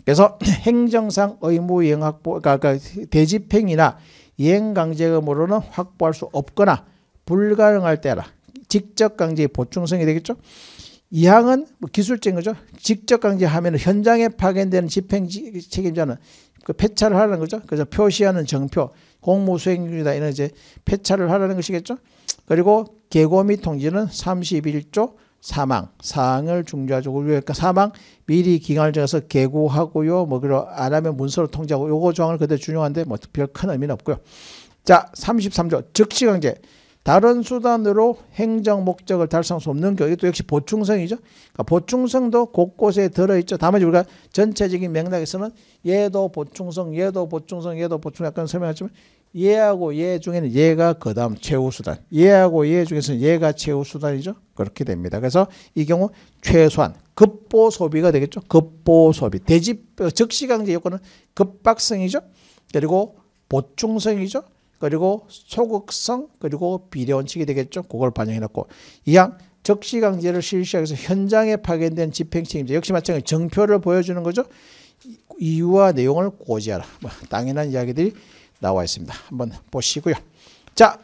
그래서 행정상 의무 이행 확보, 그러니까, 그러니까 대집행이나 이행 강제 의무로는 확보할 수 없거나 불가능할 때라. 직접 강제의 보충성이 되겠죠. 이항은 뭐 기술적인 거죠. 직접 강제하면 현장에 파견되는 집행 책임자는 그 폐차를 하라는 거죠. 그래서 표시하는 정표, 공무 수행 중이다 이런 이제 폐차를 하라는 것이겠죠. 그리고 개고및 통지는 31조 사망, 사항을 중자적으로 그러니까 사망 미리 기간을 정해서 개고하고요. 뭐 그러 안 하면 문서로 통지하고 요거 조항을 그대로 준용한데 뭐 특별 큰 의미는 없고요. 자, 33조 즉시 강제 다른 수단으로 행정 목적을 달성할 수 없는 경우 이것도 역시 보충성이죠. 그러니까 보충성도 곳곳에 들어있죠. 다만 우리가 전체적인 맥락에서는 얘도 보충성, 얘도 보충성, 얘도 보충 약간 설명했지만 예하고예 중에는 예가그 다음 최우수단예하고예 중에서는 얘가 최우수단이죠 그렇게 됩니다. 그래서 이 경우 최소한 급보 소비가 되겠죠. 급보 소비. 대지, 즉시강제 요건은 급박성이죠. 그리고 보충성이죠. 그리고 소극성, 그리고 비례원칙이 되겠죠. 그걸 반영해놨고. 이항 즉시강제를 실시하기 위해서 현장에 파견된 집행책임자 역시 마찬가지 로 정표를 보여주는 거죠. 이유와 내용을 고지하라. 뭐 당연한 이야기들이 나와 있습니다. 한번 보시고요. 자,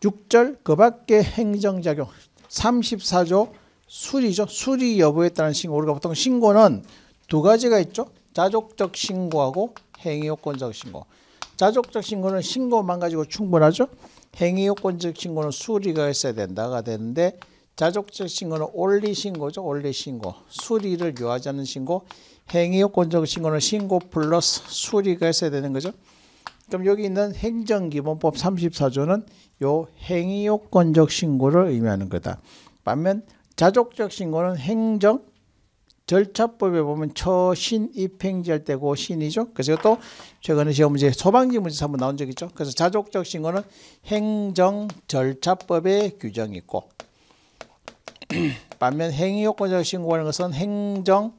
6절 그 밖의 행정작용 34조 수리죠. 수리 여부에 따른 신고. 우리가 보통 신고는 두 가지가 있죠. 자족적 신고하고 행위요건적 신고. 자족적 신고는 신고만 가지고 충분하죠. 행위요건적 신고는 수리가 있어야 된다가 되는데 자족적 신고는 올리 신고죠. 올리 신고. 수리를 요하지 않는 신고. 행위요건적 신고는 신고 플러스 수리가 있어야 되는 거죠. 그럼 여기 있는 행정기본법 34조는 요 행위요건적 신고를 의미하는 거다. 반면 자족적 신고는 행정 절차법에 보면 처신 입행절 때고 신이죠. 그래서 또 최근에 시험 문제 소방지 문제 한번 나온 적 있죠. 그래서 자족적 신고는 행정 절차법에 규정이 있고 반면 행위요건적 신고하는 것은 행정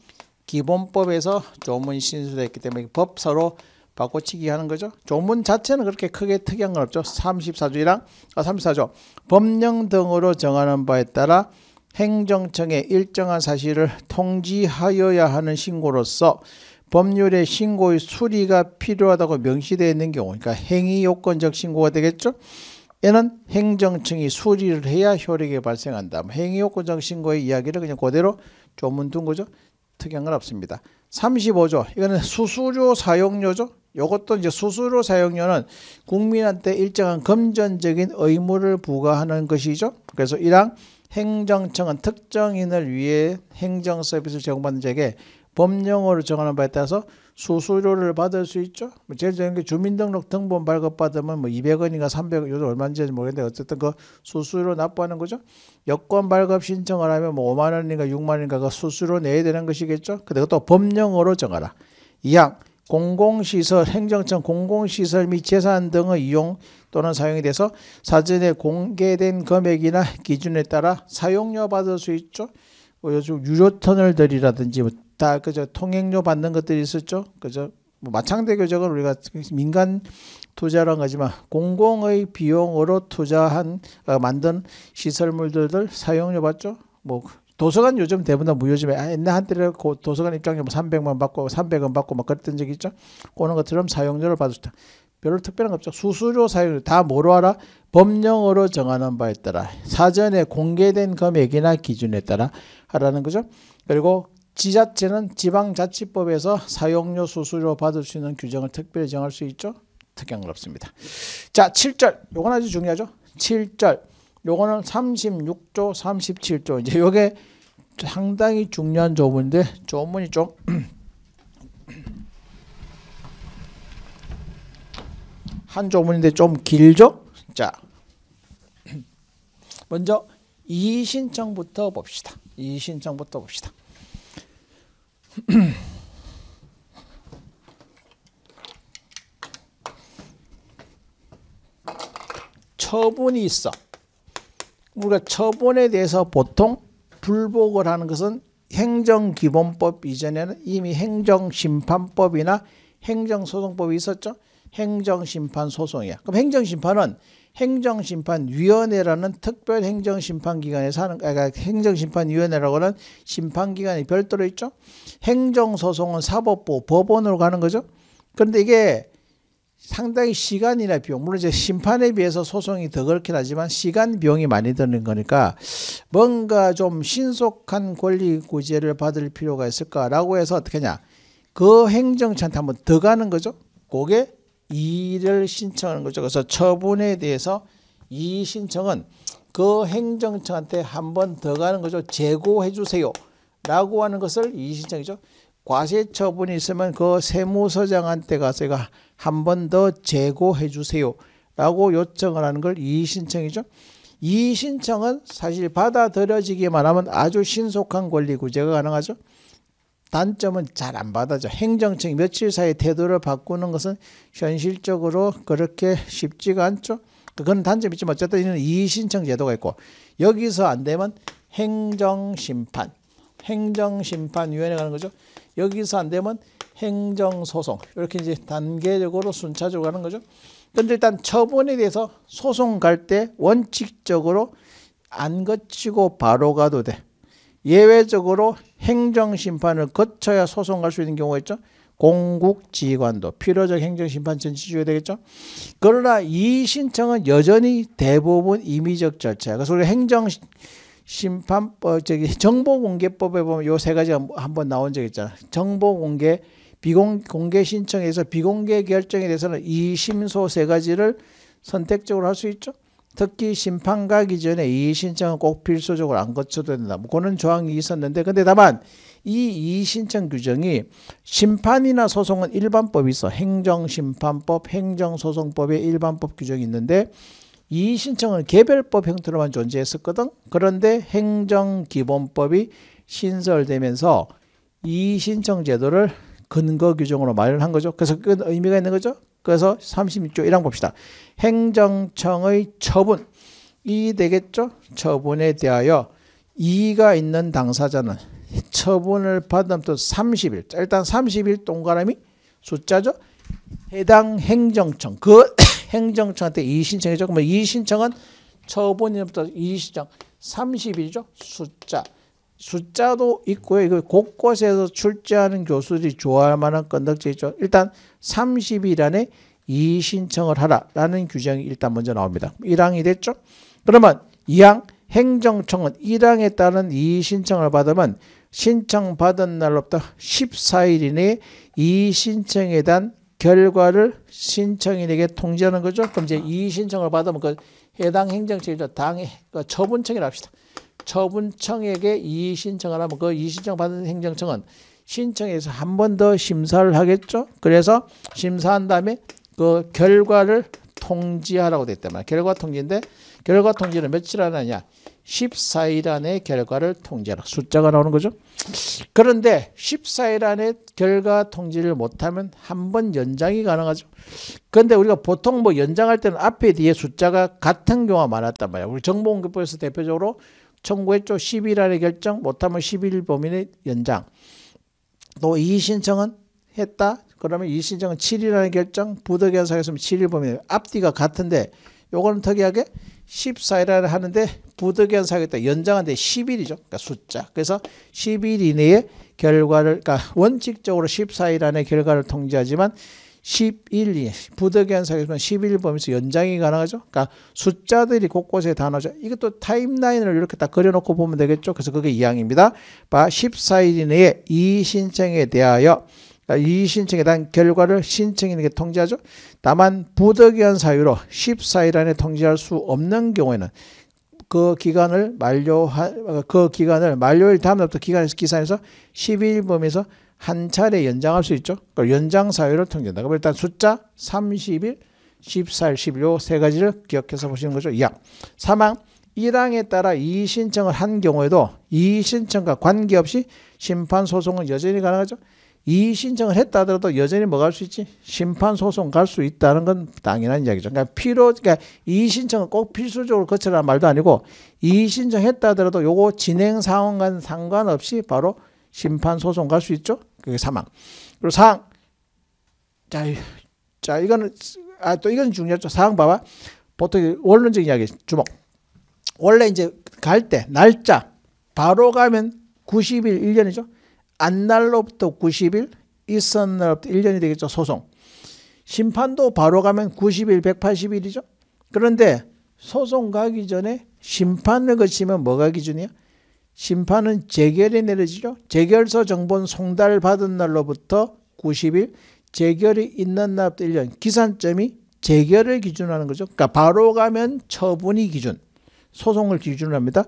기본법에서 조문이 신설됐기 때문에 법서로 바꿔치기 하는 거죠. 조문 자체는 그렇게 크게 특이한 건 없죠. 3 4조랑 아, 34조 법령 등으로 정하는 바에 따라 행정청에 일정한 사실을 통지하여야 하는 신고로서 법률의 신고의 수리가 필요하다고 명시되어 있는 경우 그러니까 행위 요건적 신고가 되겠죠. 얘는 행정청이 수리를 해야 효력이 발생한다. 뭐 행위 요건적 신고의 이야기를 그냥 그대로 조문 둔 거죠. 특이한 건 없습니다. 35조 이거는 수수료 사용료죠. 이것도 이제 수수료 사용료는 국민한테 일정한 금전적인 의무를 부과하는 것이죠. 그래서 이랑 행정청은 특정인을 위해 행정 서비스를 제공받는 자에게 법령으로 정하는 바에 따라서 수수료를 받을 수 있죠. 뭐 제일 좋은 게 주민등록 등본 발급받으면 뭐 200원인가 300원, 요즘 얼마인지 모르겠는데 어쨌든 그 수수료 납부하는 거죠. 여권 발급 신청을 하면 뭐 5만 원인가 6만 원인가 그 수수료 내야 되는 것이겠죠. 근데 그것 법령으로 정하라. 이항 공공시설, 행정청 공공시설 및 재산 등의 이용 또는 사용에 대해서 사전에 공개된 금액이나 기준에 따라 사용료 받을 수 있죠. 뭐 요즘 유료 터널들이라든지 뭐다 그저 통행료 받는 것들이 있었죠. 그죠? 뭐 마창대교 적은 우리가 민간 투자란 거지만 공공의 비용으로 투자한 어, 만든 시설물들들 사용료 받죠. 뭐 도서관 요즘 대부분 다 무효지만 옛날 한때는 고, 도서관 입장료 300만 뭐 받고 300원 받고 막 그랬던 적이 있죠. 그런 것처럼 사용료를 받았다. 별로 특별한 거 없죠. 수수료 사용료 다 뭐로 알아? 법령으로 정하는 바에 따라 사전에 공개된 금액이나 기준에 따라 하라는 거죠. 그리고 지자체는 지방자치법에서 사용료 수수료 받을 수 있는 규정을 특별히 정할 수 있죠. 특경을 없습니다. 자, 7절. 요건 아주 중요하죠. 7절. 요거는 36조, 37조. 이제 요게 상당히 중요한 조문인데 조문이 좀 한 조문인데 좀 길죠? 자. 먼저 이의 신청부터 봅시다. 이 신청부터 봅시다. 처분이 있어. 우리가 처분에 대해서 보통 불복을 하는 것은 행정기본법 이전에는 이미 행정심판법이나 행정소송법이 있었죠. 행정심판소송이야. 그럼 행정심판은 행정심판위원회라는 특별 행정심판기관에서 아, 그러니까 하는 그러니까 행정심판위원회라고는 심판기관이 별도로 있죠. 행정소송은 사법부 법원으로 가는 거죠. 그런데 이게 상당히 시간이나 비용 물론 이제 심판에 비해서 소송이 더 그렇긴 하지만 시간 비용이 많이 드는 거니까 뭔가 좀 신속한 권리 구제를 받을 필요가 있을까라고 해서 어떻게 하냐 그 행정처한테 한번 더 가는 거죠 그게 이를 신청하는 거죠. 그래서 처분에 대해서 이 신청은 그행정청한테한 번 더 가는 거죠. 재고해 주세요. 라고 하는 것을 이 신청이죠. 과세 처분이 있으면 그 세무서장한테 가서 이거 한번 더 재고해 주세요. 라고 요청을 하는 걸 이 신청이죠. 이 신청은 사실 받아들여지기만 하면 아주 신속한 권리 구제가 가능하죠. 단점은 잘 안받아줘 행정책 며칠 사이 태도를 바꾸는 것은 현실적으로 그렇게 쉽지가 않죠. 그건 단점이 있지만 어쨌든 이는 이의신청 제도가 있고 여기서 안 되면 행정심판, 행정심판위원회 가는 거죠. 여기서 안 되면 행정소송 이렇게 이제 단계적으로 순차적으로 가는 거죠. 그런데 일단 처분에 대해서 소송 갈 때 원칙적으로 안 거치고 바로 가도 돼. 예외적으로 행정심판을 거쳐야 소송 갈 수 있는 경우가 있죠. 공국지휘관도 필요적 행정심판 전치줘야 되겠죠. 그러나 이 신청은 여전히 대부분 임의적 절차 그래서 우리 행정심판법, 어, 저기 정보공개법에 보면 요 세 가지가 뭐 한번 나온 적 있잖아. 정보공개, 비공개 신청에서 비공개 결정에 대해서는 이심소 세 가지를 선택적으로 할 수 있죠. 특히 심판 가기 전에 이의신청은 꼭 필수적으로 안 거쳐도 된다. 뭐 그런 조항이 있었는데 근데 다만 이 이의신청 규정이 심판이나 소송은 일반법이 있어. 행정심판법, 행정소송법에 일반법 규정이 있는데 이의신청은 개별법 형태로만 존재했었거든. 그런데 행정기본법이 신설되면서 이의신청 제도를 근거 규정으로 마련한 거죠. 그래서 그 의미가 있는 거죠. 그래서 36조 1항 봅시다. 행정청의 처분. 이 되겠죠? 처분에 대하여 이의가 있는 당사자는 처분을 받은 또 30일. 일단 30일 동그라미 숫자죠. 해당 행정청. 그 행정청한테 이의 신청이죠. 그러면 이의 신청은 처분일부터 이의 신청 30일이죠. 숫자. 숫자도 있고요. 이거 곳곳에서 출제하는 교수들이 좋아할 만한 건덕지죠. 일단 30일 안에 이 신청을 하라라는 규정이 일단 먼저 나옵니다. 1항이 됐죠. 그러면 2항 행정청은 1항에 따른 이 신청을 받으면 신청받은 날로부터 14일 이내에 이 신청에 대한 결과를 신청인에게 통지하는 거죠. 그럼 이제 이 신청을 받으면 그 해당 행정처죠. 당의 그 처분청이라 합시다. 처분청에게 이의 신청을 하면 그 이의 신청 받은 행정청은 신청에서 한 번 더 심사를 하겠죠. 그래서 심사한 다음에 그 결과를 통지하라고 됐단 말이야. 결과 통지인데 결과 통지는 며칠 안 하냐? 14일 안에 결과를 통지하라. 숫자가 나오는 거죠. 그런데 14일 안에 결과 통지를 못하면 한 번 연장이 가능하죠. 그런데 우리가 보통 뭐 연장할 때는 앞에 뒤에 숫자가 같은 경우가 많았단 말이야. 우리 정보공개법에서 대표적으로 청구했죠. 10일안에 결정 못하면 10일 범위의 연장. 또 이의신청은 했다. 그러면 이의신청은 7일안에 결정 부득이한 사유였으면 7일 범인 앞뒤가 같은데 요거는 특이하게 14일안에 하는데 부득이한 사유였다. 연장한데 10일이죠. 그러니까 숫자. 그래서 10일 이내에 결과를 그러니까 원칙적으로 14일 안에 결과를 통지하지만 11, 부득이한 사격은 11범에서 연장이 가능하죠. 그러니까 숫자들이 곳곳에 다 나오죠. 이것도 타임라인을 이렇게 딱 그려놓고 보면 되겠죠. 그래서 그게 이항입니다. 14일 이내에 이 신청에 대하여 그러니까 이 신청에 대한 결과를 신청인에게 통지하죠. 다만 부득이한 사유로 14일 안에 통지할 수 없는 경우에는 그 기간을 만료 그 기간을 만료일 다음 날부터 기간에서 기산에서 12일 범에서 한 차례 연장할 수 있죠. 그 연장 사유를 통제한다. 그럼 일단 숫자 30일, 14일, 11일 요세 가지를 기억해서 보시는 거죠. 2항. 3항. 1항에 따라 이의신청을 한 경우에도 이의신청과 관계없이 심판소송은 여전히 가능하죠. 이의신청을 했다 하더라도 여전히 뭐 갈 수 있지? 심판소송 갈 수 있다는 건 당연한 이야기죠. 그러니까 필요, 그러니까 이의신청은 꼭 필수적으로 거쳐라는 말도 아니고 이의신청했다 하더라도 요거 진행 상황과 상관없이 바로 심판 소송 갈 수 있죠. 그게 사망. 그리고 사항. 자, 자 이거는 아또 이건 중요하죠. 사항 봐봐. 보통 원론적 인 이야기 주목. 원래 이제 갈 때 날짜 바로 가면 90일 1년이죠. 안 날로부터 90일, 있은 날부터 1년이 되겠죠. 소송. 심판도 바로 가면 90일, 180일이죠. 그런데 소송 가기 전에 심판을 거치면 뭐가 기준이야? 심판은 재결이 내려지죠. 재결서 정본 송달받은 날로부터 90일, 재결이 있는 날부터 1년. 기산점이 재결을 기준하는 거죠. 그러니까 바로 가면 처분이 기준, 소송을 기준으로 합니다.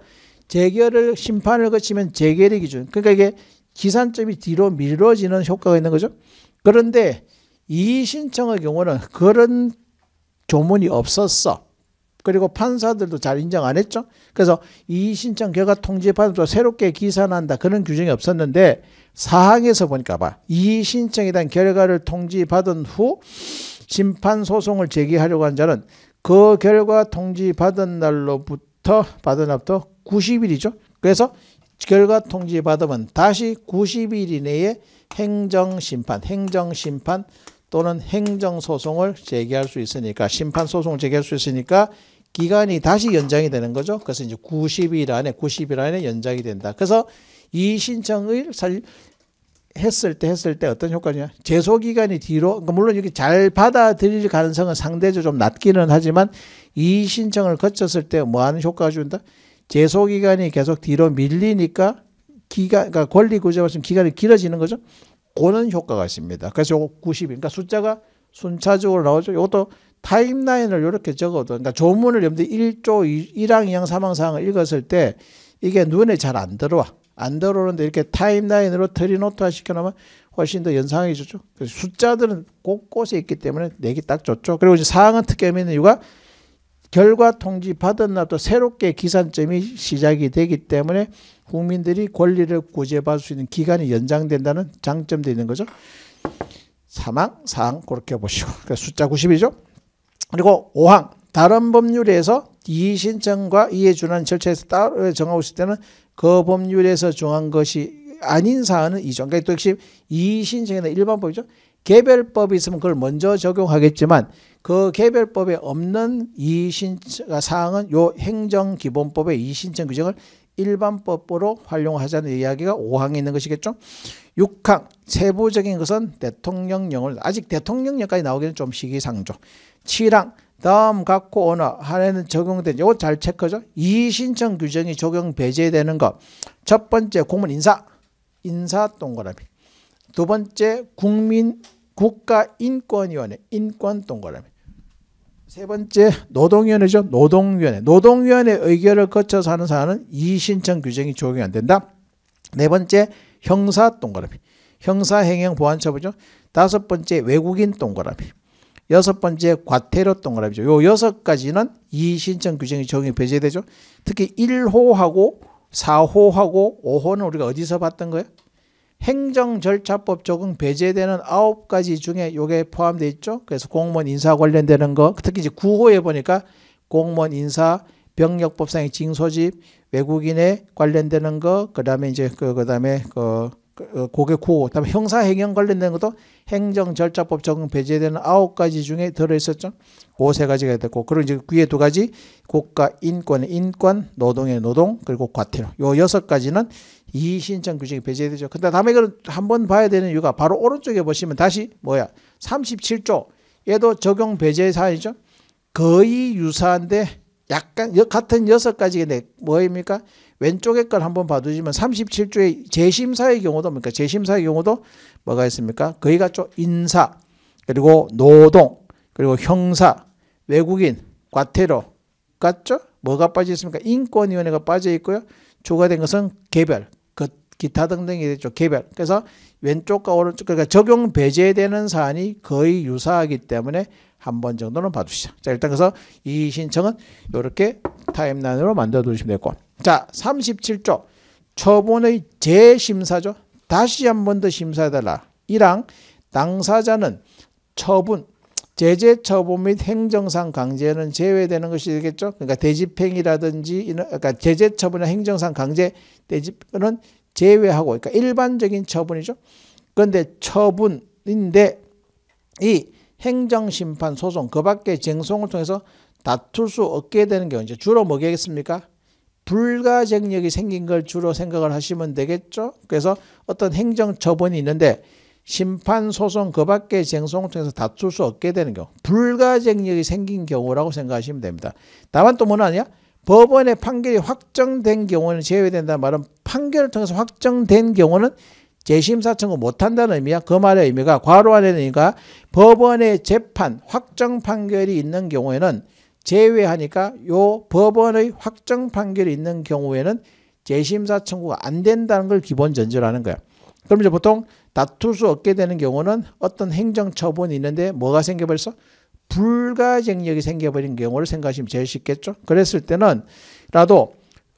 재결을 심판을 거치면 재결이 기준. 그러니까 이게 기산점이 뒤로 미뤄지는 효과가 있는 거죠. 그런데 이 신청의 경우는 그런 조문이 없었어. 그리고 판사들도 잘 인정 안 했죠. 그래서 이 신청 결과 통지 받음도 새롭게 기산한다 그런 규정이 없었는데 사항에서 보니까 봐. 이 신청에 대한 결과를 통지 받은 후 심판 소송을 제기하려고 한 자는 그 결과 통지 받은 날로부터 받은 날부터 90일이죠. 그래서 결과 통지 받으면 다시 90일 이내에 행정심판, 행정심판 또는 행정소송을 제기할 수 있으니까 심판소송을 제기할 수 있으니까 기간이 다시 연장이 되는 거죠. 그래서 이제 90일 안에 90일 안에 연장이 된다. 그래서 이 신청을 살 했을 때 했을 때 어떤 효과냐? 제소 기간이 뒤로 그러니까 물론 이렇게 잘 받아들일 가능성은 상대적으로 좀 낮기는 하지만 이 신청을 거쳤을 때 뭐 하는 효과가 준다? 제소 기간이 계속 뒤로 밀리니까 기간 그러니까 권리 구제 가 말씀 기간이 길어지는 거죠. 고는 효과가 있습니다. 그래서 요거 90일 그러니까 숫자가 순차적으로 나오죠. 이것도 타임라인을 이렇게 적어도 그러니까 조문을 염두에 들 1조 1항 2항 3항 4항을 읽었을 때 이게 눈에 잘 안 들어와. 안 들어오는데 이렇게 타임라인으로 트리노트화 시켜놓으면 훨씬 더 연상이 좋죠. 그래서 숫자들은 곳곳에 있기 때문에 내기 딱 좋죠. 그리고 이제 4항은 특히 의미 있는 이유가 결과 통지 받은 날또 새롭게 기산점이 시작이 되기 때문에 국민들이 권리를 구제받을 수 있는 기간이 연장된다는 장점도 있는 거죠. 사망, 사항 그렇게 보시고 그러니까 숫자 90이죠. 그리고 5항 다른 법률에서 이의신청과 이해준하는 절차에서 따로 정하고 있을 때는 그 법률에서 정한 것이 아닌 사안은 이전 그러니까 또 역시 이의신청에는 일반법이죠. 개별법이 있으면 그걸 먼저 적용하겠지만 그 개별법에 없는 이의신청 아, 사항은 요 행정기본법의 이의신청 규정을 일반법으로 활용하자는 이야기가 5항에 있는 것이겠죠. 6항 세부적인 것은 대통령령을 아직 대통령령까지 나오기는 좀 시기상조. 7항 다음 갖고 오나 한해는 적용된 이거 잘 체크죠. 이신청 규정이 적용 배제되는 것. 첫 번째 공문 인사 인사 동그라미. 두 번째 국민 국가인권위원회 인권 동그라미. 세 번째 노동위원회죠. 노동위원회. 노동위원회 의결을 거쳐서 하는 사안은 이신청 의 규정이 적용이 안 된다. 네 번째 형사 동그라미. 형사 행형 보완 처분이죠. 다섯 번째 외국인 동그라미. 여섯 번째 과태료 동그라미죠. 요 여섯 가지는 이신청 의 규정이 적용이 배제되죠. 특히 1호하고 4호하고 5호는 우리가 어디서 봤던 거예요? 행정절차법 적용 배제되는 아홉 가지 중에 요게 포함되어 있죠. 그래서 공무원 인사 관련되는 거 특히 이제 구호에 보니까 공무원 인사 병력법상의 징소집 외국인에 관련되는 거 그다음에 이제 그 그다음에 그 어, 고개 후호, 그다음에 형사 행정 관련된 것도 행정절차법 적용 배제되는 아홉 가지 중에 들어 있었죠. 오 세 가지가 됐고, 그리고 이제 위에 그 두 가지 국가 인권의 인권, 노동의 노동, 그리고 과태료. 요 여섯 가지는 이 신청 규정이 배제되죠. 근데 다음에 이걸 한번 봐야 되는 이유가 바로 오른쪽에 보시면 다시 뭐야? 37조 얘도 적용 배제 사항이죠. 거의 유사한데 약간 같은 여섯 가지인데 뭐입니까? 왼쪽에 걸 한번 봐두시면 37조의 재심사의 경우도 뭡니까? 그러니까 재심사의 경우도 뭐가 있습니까? 거기가죠 인사, 그리고 노동, 그리고 형사, 외국인, 과태료, 같죠? 뭐가 빠져 있습니까? 인권위원회가 빠져 있고요. 추가된 것은 개별, 그 기타 등등이 되죠. 개별. 그래서 왼쪽과 오른쪽, 그러니까 적용 배제되는 사안이 거의 유사하기 때문에 한 번 정도는 봐두시죠. 자, 일단 그래서 이 신청은 이렇게 타임라인으로 만들어 두시면 될것 같 되고. 자, 37조. 처분의 재심사죠. 다시 한 번 더 심사해달라. 이랑 당사자는 처분, 제재 처분 및 행정상 강제는 제외되는 것이 되겠죠. 그러니까 대집행이라든지 그러니까 제재 처분이나 행정상 강제 대집은 제외하고 그러니까 일반적인 처분이죠. 그런데 처분인데 이 행정심판 소송 그 밖에 쟁송을 통해서 다툴 수 없게 되는 경우 이제 주로 뭐겠습니까? 불가쟁력이 생긴 걸 주로 생각을 하시면 되겠죠. 그래서 어떤 행정 처분이 있는데 심판 소송 그 밖의 쟁송을 통해서 다툴 수 없게 되는 경우 불가쟁력이 생긴 경우라고 생각하시면 됩니다. 다만 또 뭐는 아니야? 법원의 판결이 확정된 경우는 제외된다는 말은 판결을 통해서 확정된 경우는 재심사 청구 못한다는 의미야. 그 말의 의미가 과로하는 의미가 법원의 재판 확정 판결이 있는 경우에는 제외하니까 요 법원의 확정 판결이 있는 경우에는 재심사 청구가 안 된다는 걸 기본 전제로 하는 거야. 그럼 이제 보통 다툴 수 없게 되는 경우는 어떤 행정 처분이 있는데 뭐가 생겨버렸어? 불가쟁력이 생겨버린 경우를 생각하시면 제일 쉽겠죠. 그랬을 때는 라도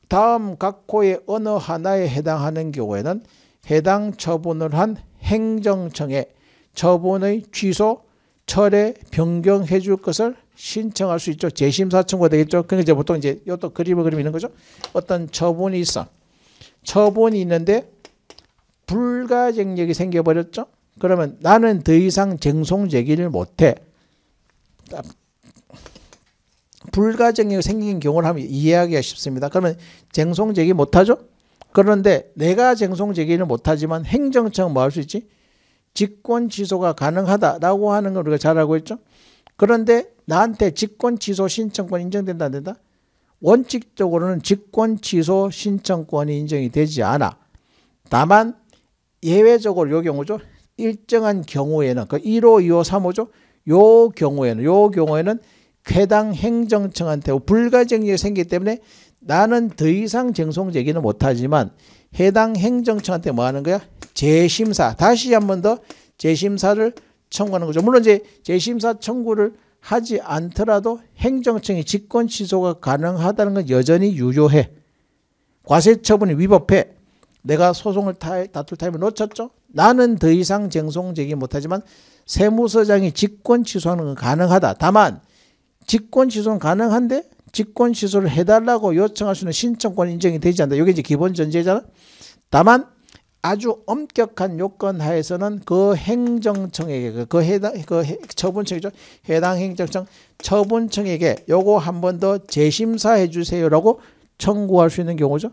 다음 각호의 어느 하나에 해당하는 경우에는 해당 처분을 한 행정청에 처분의 취소, 철회, 변경해 줄 것을 신청할 수 있죠. 재심사 청구가 되겠죠. 그러 그러니까 이제 보통 이제 이것도 그림을 그리는 거죠. 어떤 처분이 있어. 처분이 있는데 불가쟁력이 생겨버렸죠. 그러면 나는 더 이상 쟁송 제기를 못해. 불가쟁력이 생긴 경우를 하면 이해하기가 쉽습니다. 그러면 쟁송 제기 못하죠? 그런데 내가 쟁송 제기를 못하지만 행정청 뭐 할 수 있지? 직권 취소가 가능하다라고 하는 걸 우리가 잘 알고 있죠. 그런데 나한테 직권 취소 신청권 인정된다 안 된다? 원칙적으로는 직권 취소 신청권이 인정이 되지 않아. 다만 예외적으로 요 경우죠. 일정한 경우에는 그 1호, 2호, 3호죠. 요 경우에는 요 경우에는 해당 행정청한테 불가증이 생기기 때문에 나는 더 이상 쟁송 제기는 못하지만 해당 행정청한테 뭐 하는 거야? 재심사 다시 한 번 더 재심사를 청구하는 거죠. 물론 이제 재심사 청구를 하지 않더라도 행정청이 직권 취소가 가능하다는 건 여전히 유효해. 과세 처분이 위법해. 내가 소송을 타이, 다툴 타임을 놓쳤죠. 나는 더 이상 쟁송 제기 못하지만 세무서장이 직권 취소하는 건 가능하다. 다만 직권 취소는 가능한데 직권 취소를 해달라고 요청할 수 있는 신청권 인정이 되지 않는다. 이게 이제 기본 전제잖아. 다만 아주 엄격한 요건 하에서는 그 행정청에게 그, 그 해당 그 해, 처분청이죠 해당 행정청 처분청에게 요거 한 번 더 재심사해 주세요라고 청구할 수 있는 경우죠.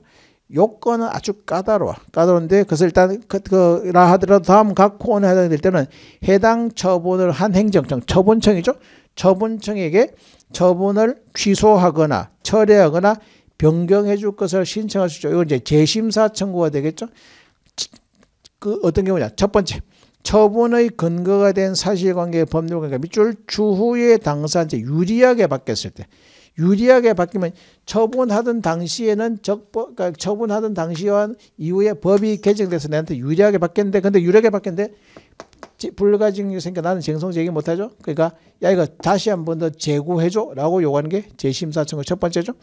요건은 아주 까다로워. 까다로운데 그래서 일단 그라 그, 하더라도 다음 각호원에 해당될 때는 해당 처분을 한 행정청, 처분청이죠. 처분청에게 처분을 취소하거나 철회하거나 변경해 줄 것을 신청할 수 있죠. 이건 이제 재심사 청구가 되겠죠. 그 어떤 경우냐. 첫 번째. 처분의 근거가 된사실관계 법률관계 그러니까 밑줄 주후의 당사한테 유리하게 바뀌었을 때 유리하게 바뀌면 처분하던 당시에는 적법 그러니까 처분하던 당시와 이후에 법이 개정돼서 내한테 유리하게 바뀌었는데 근데 유리하게 바뀌었는데 불가증이 생겨 나는 쟁송 제기 못하죠 그러니까 야 이거 다시 한번 더 재고해줘라고 요구하는 게 재심사청의 첫 번째죠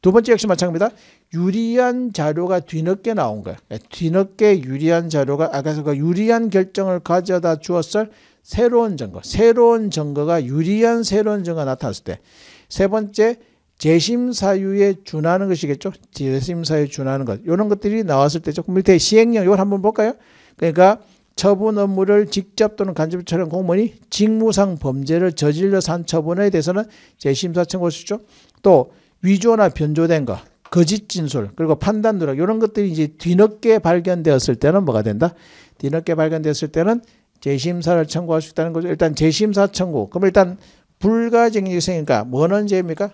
두 번째 역시 마찬가지입니다. 유리한 자료가 뒤늦게 나온 거예요. 예, 뒤늦게 유리한 자료가 아까그 유리한 결정을 가져다 주었을 새로운 증거, 새로운 증거가 유리한 새로운 증거가 나타났을 때세 번째 재심 사유에 준하는 것이겠죠. 재심 사유에 준하는 것. 이런 것들이 나왔을 때 조금 밑에 시행령 이걸 한번 볼까요? 그러니까 처분 업무를 직접 또는 간접처리 공무원이 직무상 범죄를 저질러 산 처분에 대해서는 재심사 청구할 수 있죠. 또 위조나 변조된 거, 거짓 진술, 그리고 판단 누락 이런 것들이 이제 뒤늦게 발견되었을 때는 뭐가 된다? 뒤늦게 발견됐을 때는 재심사를 청구할 수 있다는 거죠. 일단 재심사 청구. 그럼 일단 불가증이 생기니까 뭐는 죄입니까?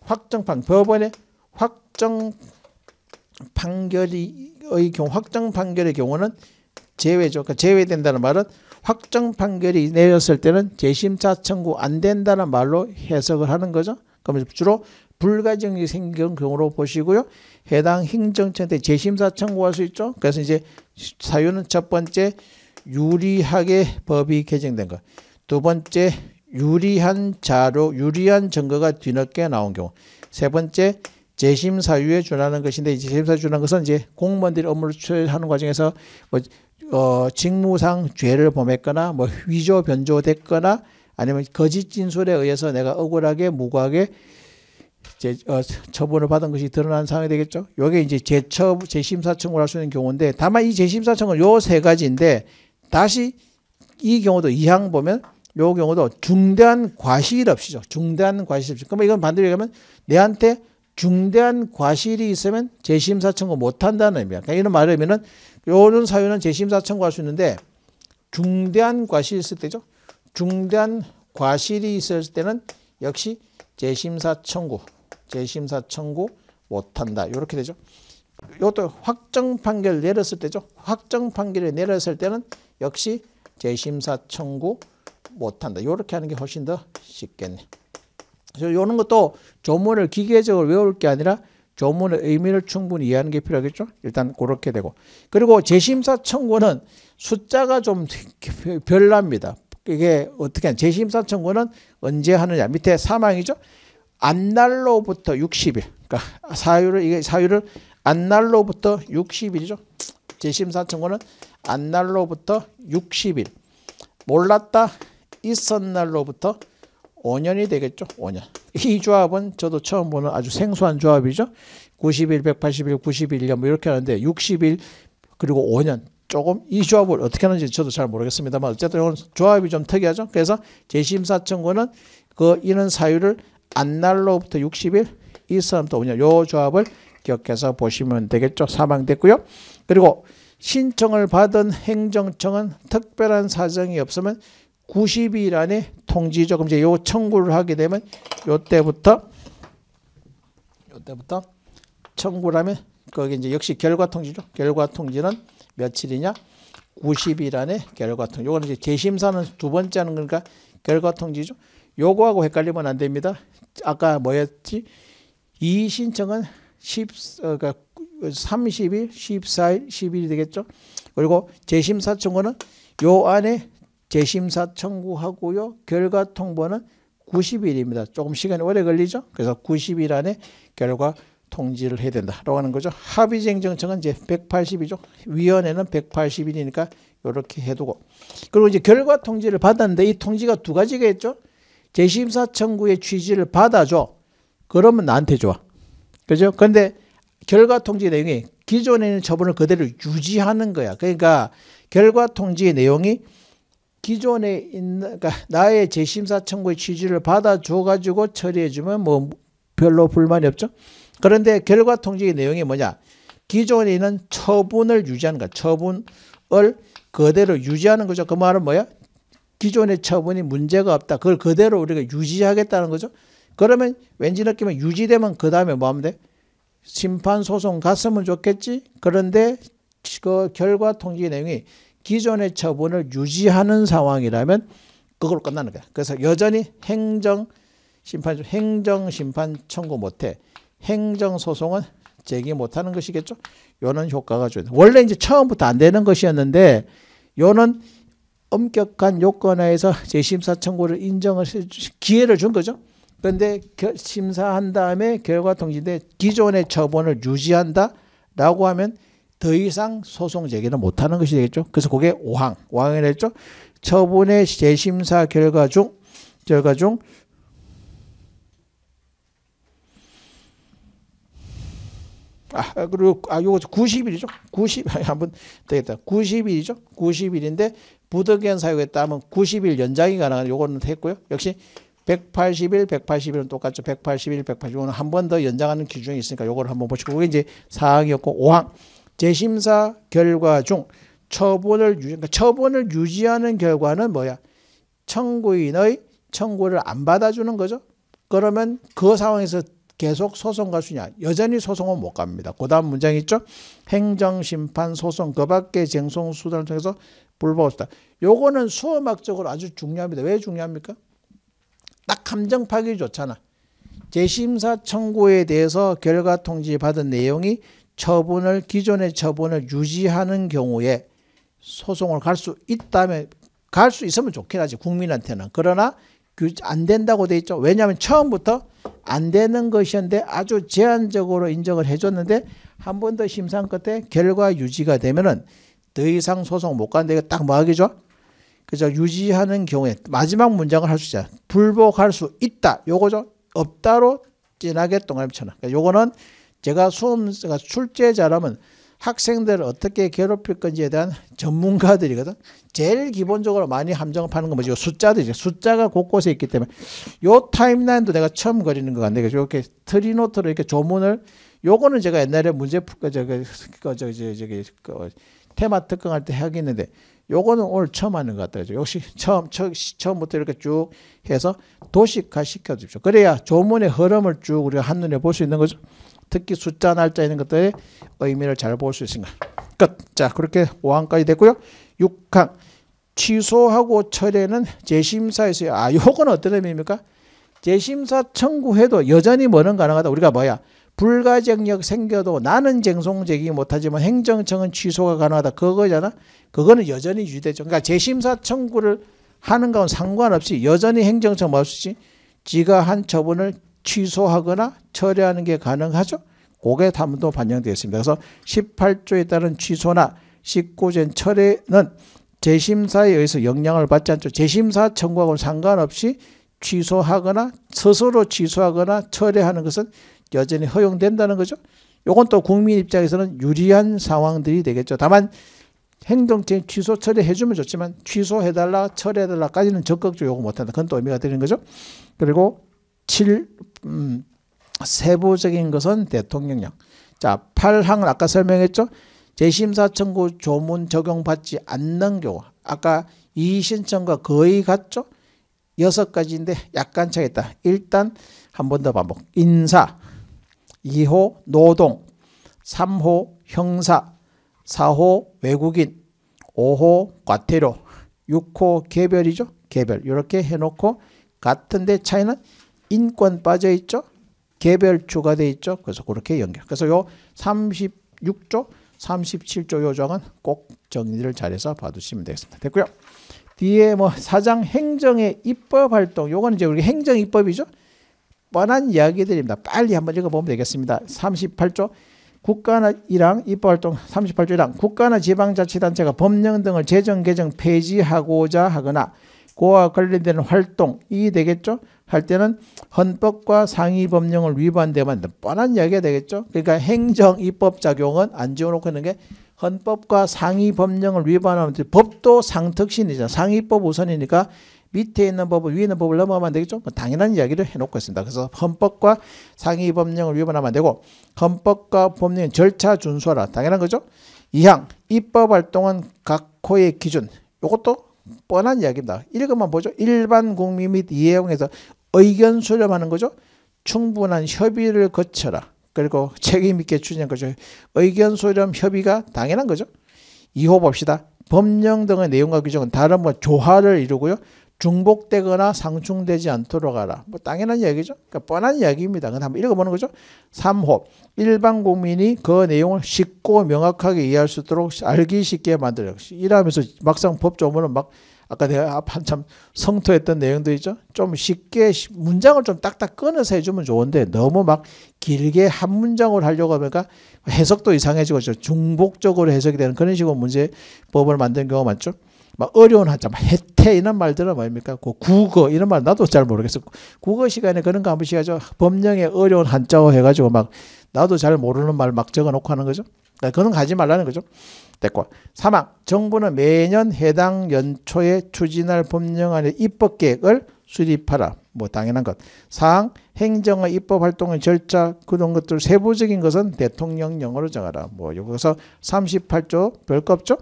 확정판 법원의 확정 판결의 경우 확정 판결의 경우는 제외죠. 그러니까 제외된다는 말은 확정 판결이 내렸을 때는 재심사 청구 안 된다는 말로 해석을 하는 거죠. 그럼 주로 불가증이 생긴 경우로 보시고요. 해당 행정처한테 재심사 청구할 수 있죠. 그래서 이제 사유는 첫 번째 유리하게 법이 개정된 것. 두 번째 유리한 자료, 유리한 증거가 뒤늦게 나온 경우. 세 번째 재심 사유에 준하는 것인데 재심사 준하는 것은 이제 공무원들이 업무를 수행하는 과정에서 뭐 어, 직무상 죄를 범했거나 뭐 위조 변조됐거나 아니면 거짓 진술에 의해서 내가 억울하게 무고하게 제, 어, 처분을 받은 것이 드러난 상황이 되겠죠. 요게 이제 재처 재심사 청구할수 있는 경우인데 다만 이 재심사 청구요 세 가지인데 다시 이 경우도 이항 보면 요 경우도 중대한 과실 없이죠. 중대한 과실 없이. 그러면 이건 반대로 얘기하면 내한테 중대한 과실이 있으면 재심사 청구 못 한다는 의미야. 그러니까 이런 말이면은 요런 사유는 재심사 청구할 수 있는데 중대한 과실이 있을 때죠. 중대한 과실이 있을 때는 역시 재심사 청구 재심사 청구 못한다. 이렇게 되죠. 이것도 확정 판결 내렸을 때죠. 확정 판결이 내렸을 때는 역시 재심사 청구 못한다. 이렇게 하는 게 훨씬 더 쉽겠네. 이런 것도 조문을 기계적으로 외울 게 아니라 조문의 의미를 충분히 이해하는 게 필요하겠죠. 일단 그렇게 되고 그리고 재심사 청구는 숫자가 좀 별납니다. 이게 어떻게 재심사 청구는 언제 하느냐 밑에 사망이죠. 안날로부터 60일. 그러니까 사유를 이게 사유를 안날로부터 60일이죠. 재심사청구는 안날로부터 60일. 몰랐다 있었날로부터 5년이 되겠죠. 5년. 이 조합은 저도 처음 보는 아주 생소한 조합이죠. 90일, 180일, 91년 뭐 이렇게 하는데 60일 그리고 5년 조금 이 조합을 어떻게 하는지 저도 잘 모르겠습니다만 어쨌든 조합이 좀 특이하죠. 그래서 재심사청구는 그 이런 사유를 안날로부터 60일 이스람부터 5요 조합을 기억해서 보시면 되겠죠. 사망됐고요. 그리고 신청을 받은 행정청은 특별한 사정이 없으면 90일 안에 통지죠. 그럼 이제 요 청구를 하게 되면 요때부터 요때부터 청구를 하면 거기 이제 역시 결과 통지죠. 결과 통지는 며칠이냐? 90일 안에 결과 통지. 요거는 이제 재심사는 두 번째 하는 거니까 결과 통지죠. 요거하고 헷갈리면 안 됩니다. 아까 뭐였지? 이 신청은 10, 어, 그러니까 30일, 14일, 10일이 되겠죠? 그리고 재심사 청구는 요 안에 재심사 청구하고요. 결과 통보는 90일입니다. 조금 시간이 오래 걸리죠? 그래서 90일 안에 결과 통지를 해야 된다라고 하는 거죠. 합의쟁정청은 이제 180이죠. 위원회는 180일이니까 이렇게 해두고 그리고 이제 결과 통지를 받았는데 이 통지가 두 가지가 있죠. 재심사 청구의 취지를 받아줘. 그러면 나한테 좋아. 그죠? 근데 결과 통지 내용이 기존에 있는 처분을 그대로 유지하는 거야. 그러니까 결과 통지의 내용이 기존에 있는 그러니까 나의 재심사 청구의 취지를 받아줘 가지고 처리해 주면 뭐 별로 불만이 없죠. 그런데 결과 통지의 내용이 뭐냐? 기존에 있는 처분을 유지하는 거야. 처분을 그대로 유지하는 거죠. 그 말은 뭐야? 기존의 처분이 문제가 없다. 그걸 그대로 우리가 유지하겠다는 거죠. 그러면 왠지 느끼면 유지되면 그 다음에 뭐 하면 돼? 심판 소송 갔으면 좋겠지. 그런데 그 결과 통지 내용이 기존의 처분을 유지하는 상황이라면 그걸 로 끝나는 거야. 그래서 여전히 행정 심판 행정 심판 청구 못해. 행정 소송은 제기 못하는 것이겠죠. 요는 효과가 좋아요. 원래 이제 처음부터 안 되는 것이었는데 요는 엄격한 요건 하에서 재심사 청구를 인정을 해 기회를 준 거죠. 그런데 심사한 다음에 결과 통지돼 기존의 처분을 유지한다라고 하면 더 이상 소송 제기는 못하는 것이 되겠죠. 그래서 그게 5항, 5항이 됐죠. 처분의 재심사 결과 중 결과 중 아, 그리고, 아, 요거 90일이죠. 90, 한번 되겠다. 90일이죠. 90일인데, 부득이한 사유에 따르면 90일 연장이 가능한, 요거는 했고요. 역시 180일, 180일은 똑같죠. 1 8 0일 185는 0한번 더 연장하는 기준이 있으니까 요거를 한번 보시고, 그게 이제 사항이었고 5항. 재심사 결과 중 처분을 유지, 그러니까 처분을 유지하는 결과는 뭐야? 청구인의 청구를 안 받아주는 거죠. 그러면 그 상황에서 계속 소송 갈 수냐? 여전히 소송은 못 갑니다. 그 다음 문장 있죠? 행정, 심판, 소송, 그밖에 쟁송 수단을 통해서 불법수다. 요거는 수험학적으로 아주 중요합니다. 왜 중요합니까? 딱 함정 파기 좋잖아. 재심사 청구에 대해서 결과 통지 받은 내용이 처분을 기존의 처분을 유지하는 경우에 소송을 갈 수 있다면 갈 수 있으면 좋긴 하지 국민한테는 그러나 안 된다고 돼 있죠 왜냐하면 처음부터 안 되는 것이었는데 아주 제한적으로 인정을 해줬는데 한 번 더 심상 끝에 결과 유지가 되면은 더 이상 소송 못 간다. 이거 딱뭐 하기죠? 그죠? 유지하는 경우에 마지막 문장을 할 수 있죠. 불복할 수 있다. 요거죠? 없다로 진하게 동그라미 쳐놔. 그러니까 요거는 제가 수험, 출제자라면 학생들을 어떻게 괴롭힐 건지에 대한 전문가들이거든. 제일 기본적으로 많이 함정업하는 건 뭐죠? 숫자들이죠. 숫자가 곳곳에 있기 때문에 요 타임라인도 내가 처음 그리는 것 같네. 그래서 이렇게 트리노트로 이렇게 조문을 요거는 제가 옛날에 문제 풀거 그, 저저저저기 그, 그, 기 테마 특강할 때 하겠는데 요거는 오늘 처음 하는 것 같아요. 역시 처음 처, 처음부터 이렇게 쭉 해서 도식화 시켜 주십시오. 그래야 조문의 흐름을 쭉 우리가 한눈에 볼 수 있는 거죠. 특히 숫자, 날짜 있는 것들의 의미를 잘 볼 수 있습니다. 끝. 자, 그렇게 5항까지 됐고요. 6항. 취소하고 철회는 재심사에서 아, 요건 어떤 의미입니까? 재심사 청구해도 여전히 뭐는 가능하다. 우리가 뭐야? 불가쟁력 생겨도 나는 쟁송 제기 못하지만 행정청은 취소가 가능하다. 그거잖아. 그거는 여전히 유대죠. 그러니까 재심사 청구를 하는 가 상관없이 여전히 행정청 뭐수지 지가 한 처분을 취소하거나 철회하는 게 가능하죠. 고게 담도 반영되어 있습니다. 그래서 18조에 따른 취소나 1 9조의 철회는 재심사에 의해서 영향을 받지 않죠. 재심사 청구하고는 상관없이 취소하거나 스스로 취소하거나 철회하는 것은 여전히 허용된다는 거죠. 이건또 국민 입장에서는 유리한 상황들이 되겠죠. 다만 행정적인 취소 처리해주면 좋지만 취소해달라 철회해달라까지는 적극적으로 요구 못한다. 그건 또 의미가 되는 거죠. 그리고 7 음, 세부적인 것은 대통령령. 자, 8항을 아까 설명했죠? 재심사 청구 조문 적용받지 않는 경우. 아까 이의신청과 거의 같죠? 여섯 가지인데 약간 차이 있다. 일단 한 번 더 반복. 인사, 2호 노동, 3호 형사, 4호 외국인, 5호 과태료, 6호 개별이죠. 개별 이렇게 해놓고 같은데 차이는 인권 빠져 있죠. 개별 추가돼 있죠. 그래서 그렇게 연결. 그래서 요 36조, 37조 요정은 꼭 정리를 잘해서 봐두시면 되겠습니다. 됐고요. 뒤에 뭐 사장 행정의 입법 활동, 요거는 이제 우리 행정 입법이죠. 뻔한 이야기들입니다. 빨리 한번 읽어보면 되겠습니다. 38조 국가나 이랑 입법활동 38조 이랑 국가나 지방자치단체가 법령 등을 제정 개정 폐지하고자 하거나 고와 관련되는 활동이 되겠죠. 할 때는 헌법과 상위 법령을 위반 되면 뻔한 이야기가 되겠죠. 그러니까 행정 입법 작용은 안지워놓고 있는 게 헌법과 상위 법령을 위반하면 법도 상특신이죠. 상위법 우선이니까 밑에 있는 법을 위에 있는 법을 넘어가면 되겠죠. 뭐 당연한 이야기를 해놓고 있습니다. 그래서 헌법과 상위 법령을 위반하면 안 되고 헌법과 법령 의 절차 준수하라. 당연한 거죠. 이항 입법 활동은 각코의 기준. 이것도 뻔한 이야기입니다. 읽으면 보죠. 일반 국민 및 이해용에서 의견 수렴하는 거죠. 충분한 협의를 거쳐라. 그리고 책임 있게 추진한 거죠. 의견 수렴 협의가 당연한 거죠. 2호 봅시다. 법령 등의 내용과 규정은 다른 뭐 조화를 이루고요. 중복되거나 상충되지 않도록 하라. 뭐 당연한 이야기죠. 그러니까 뻔한 이야기입니다. 그데 한번 읽어보는 거죠. 3호 일반 국민이 그 내용을 쉽고 명확하게 이해할 수 있도록 알기 쉽게 만들어. 일하면서 막상 법조문은 막 아까 내가 한참 성토했던 내용도 있죠. 좀 쉽게 문장을 좀 딱딱 끊어서 해주면 좋은데 너무 막 길게 한 문장을 하려고 하니까 그러니까 해석도 이상해지고 중복적으로 해석이 되는 그런 식으로 문제 법을 만든 경우가 많죠. 막 어려운 한자, 해태 이런 말들은 뭡니까? 그 국어 이런 말 나도 잘 모르겠어. 국어 시간에 그런 거 한 번씩 하죠. 법령에 어려운 한자어 해가지고 막 나도 잘 모르는 말 막 적어놓고 하는 거죠. 그러니까 그런 거 하지 말라는 거죠. 됐고. 3항. 정부는 매년 해당 연초에 추진할 법령안의 입법 계획을 수립하라. 뭐 당연한 것. 사항 행정의 입법 활동의 절차 그런 것들 세부적인 것은 대통령령으로 정하라. 뭐 여기서 38조 별거 없죠?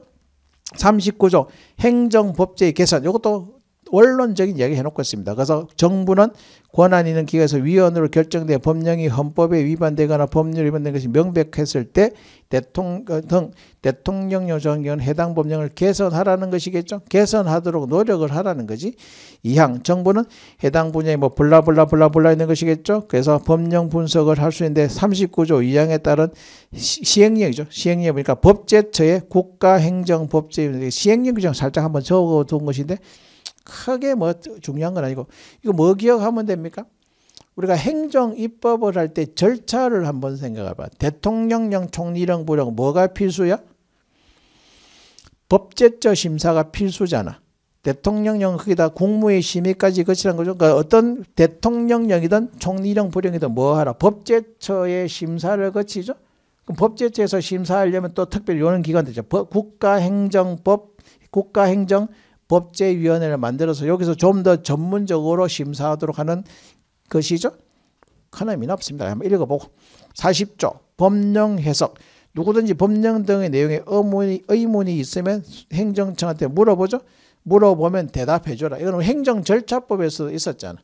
39조 행정법제 의 개선 이것도 원론적인 이야기 해놓고 있습니다. 그래서 정부는 권한 있는 기관에서 위원으로 결정된 법령이 헌법에 위반되거나 법률 위반된 것이 명백했을 때 대통령 어, 등 대통령 요정한경 해당 법령을 개선하라는 것이겠죠. 개선하도록 노력을 하라는 거지. 이항 정부는 해당 분야에 뭐 블라블라 블라블라 있는 것이겠죠. 그래서 법령 분석을 할 수 있는데 39조 2항에 따른 시행령이죠. 시행령 보니까 법제처의 국가행정법제 시행령 규정 살짝 한번 적어둔 것인데 크게 뭐 중요한 건 아니고 이거 뭐 기억하면 됩니까? 우리가 행정 입법을 할 때 절차를 한번 생각해 봐. 대통령령, 총리령, 부령 뭐가 필수야? 법제처 심사가 필수잖아. 대통령령 거기다 국무의 심의까지 거치는 거죠. 그러니까 어떤 대통령령이든 총리령, 부령이든 뭐 하라. 법제처의 심사를 거치죠. 그럼 법제처에서 심사하려면 또 특별히 요는 기관들이죠. 국가행정법, 국가행정 법제위원회를 만들어서 여기서 좀 더 전문적으로 심사하도록 하는 것이죠. 큰의미는 없습니다. 한번 읽어보고 40조 법령 해석 누구든지 법령 등의 내용에 의문이, 의문이 있으면 행정청한테 물어보죠. 물어보면 대답해줘라. 이거 행정 절차법에서 있었잖아.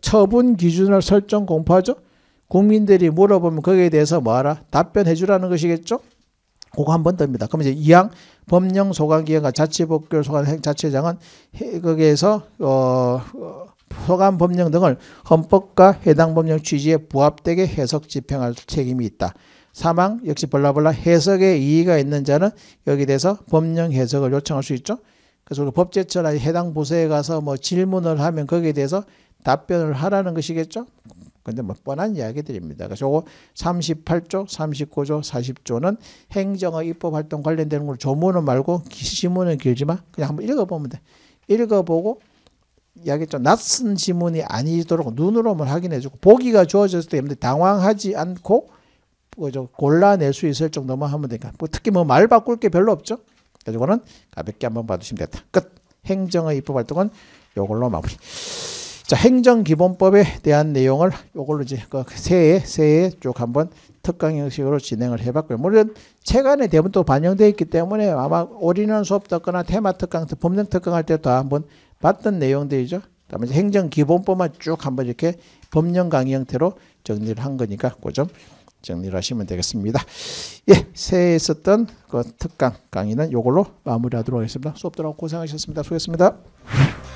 처분 기준을 설정 공포하죠. 국민들이 물어보면 거기에 대해서 뭐하라? 답변해주라는 것이겠죠. 그거 한번 뜹니다. 그럼 이제 이항 법령 소관기관과 자치법규 소관 자치장은 거기에서 어, 어, 소관 법령 등을 헌법과 해당 법령 취지에 부합되게 해석 집행할 책임이 있다. 사망 역시 벌라벌라 해석에 이의가 있는 자는 여기 대해서 법령 해석을 요청할 수 있죠. 그래서 법제처나 해당 부서에 가서 뭐 질문을 하면 거기에 대해서 답변을 하라는 것이겠죠. 근데 뭐 뻔한 이야기들입니다. 그래서 요거 38조, 39조, 40조는 행정의 입법 활동 관련되는 걸 조문은 말고 시문은 길지만 그냥 한번 읽어보면 돼. 읽어보고 이야기했죠. 낯선 지문이 아니도록 눈으로만 확인해주고 보기가 주어졌을 때 당황하지 않고 그 골라낼 수 있을 정도만 하면 되니까 뭐 특히 뭐 말 바꿀 게 별로 없죠. 그래서 이거는 가볍게 한번 봐주시면 됐다. 끝. 행정의 입법 활동은 요걸로 마무리. 자, 행정기본법에 대한 내용을 요걸로 이제 그 세에 세에 쭉 한번 특강 형식으로 진행을 해봤고요. 물론 책안에 대부분 또 반영되어 있기 때문에 아마 올인원 수업 듣거나 테마 특강, 법령 특강 할때도 한번 봤던 내용들이죠. 그다음에 행정기본법만 쭉 한번 이렇게 법령 강의 형태로 정리를 한 거니까 그좀 정리를 하시면 되겠습니다. 예, 새해 있었던 그 특강 강의는 요걸로 마무리하도록 하겠습니다. 수업 들어고 고생하셨습니다. 수고했습니다.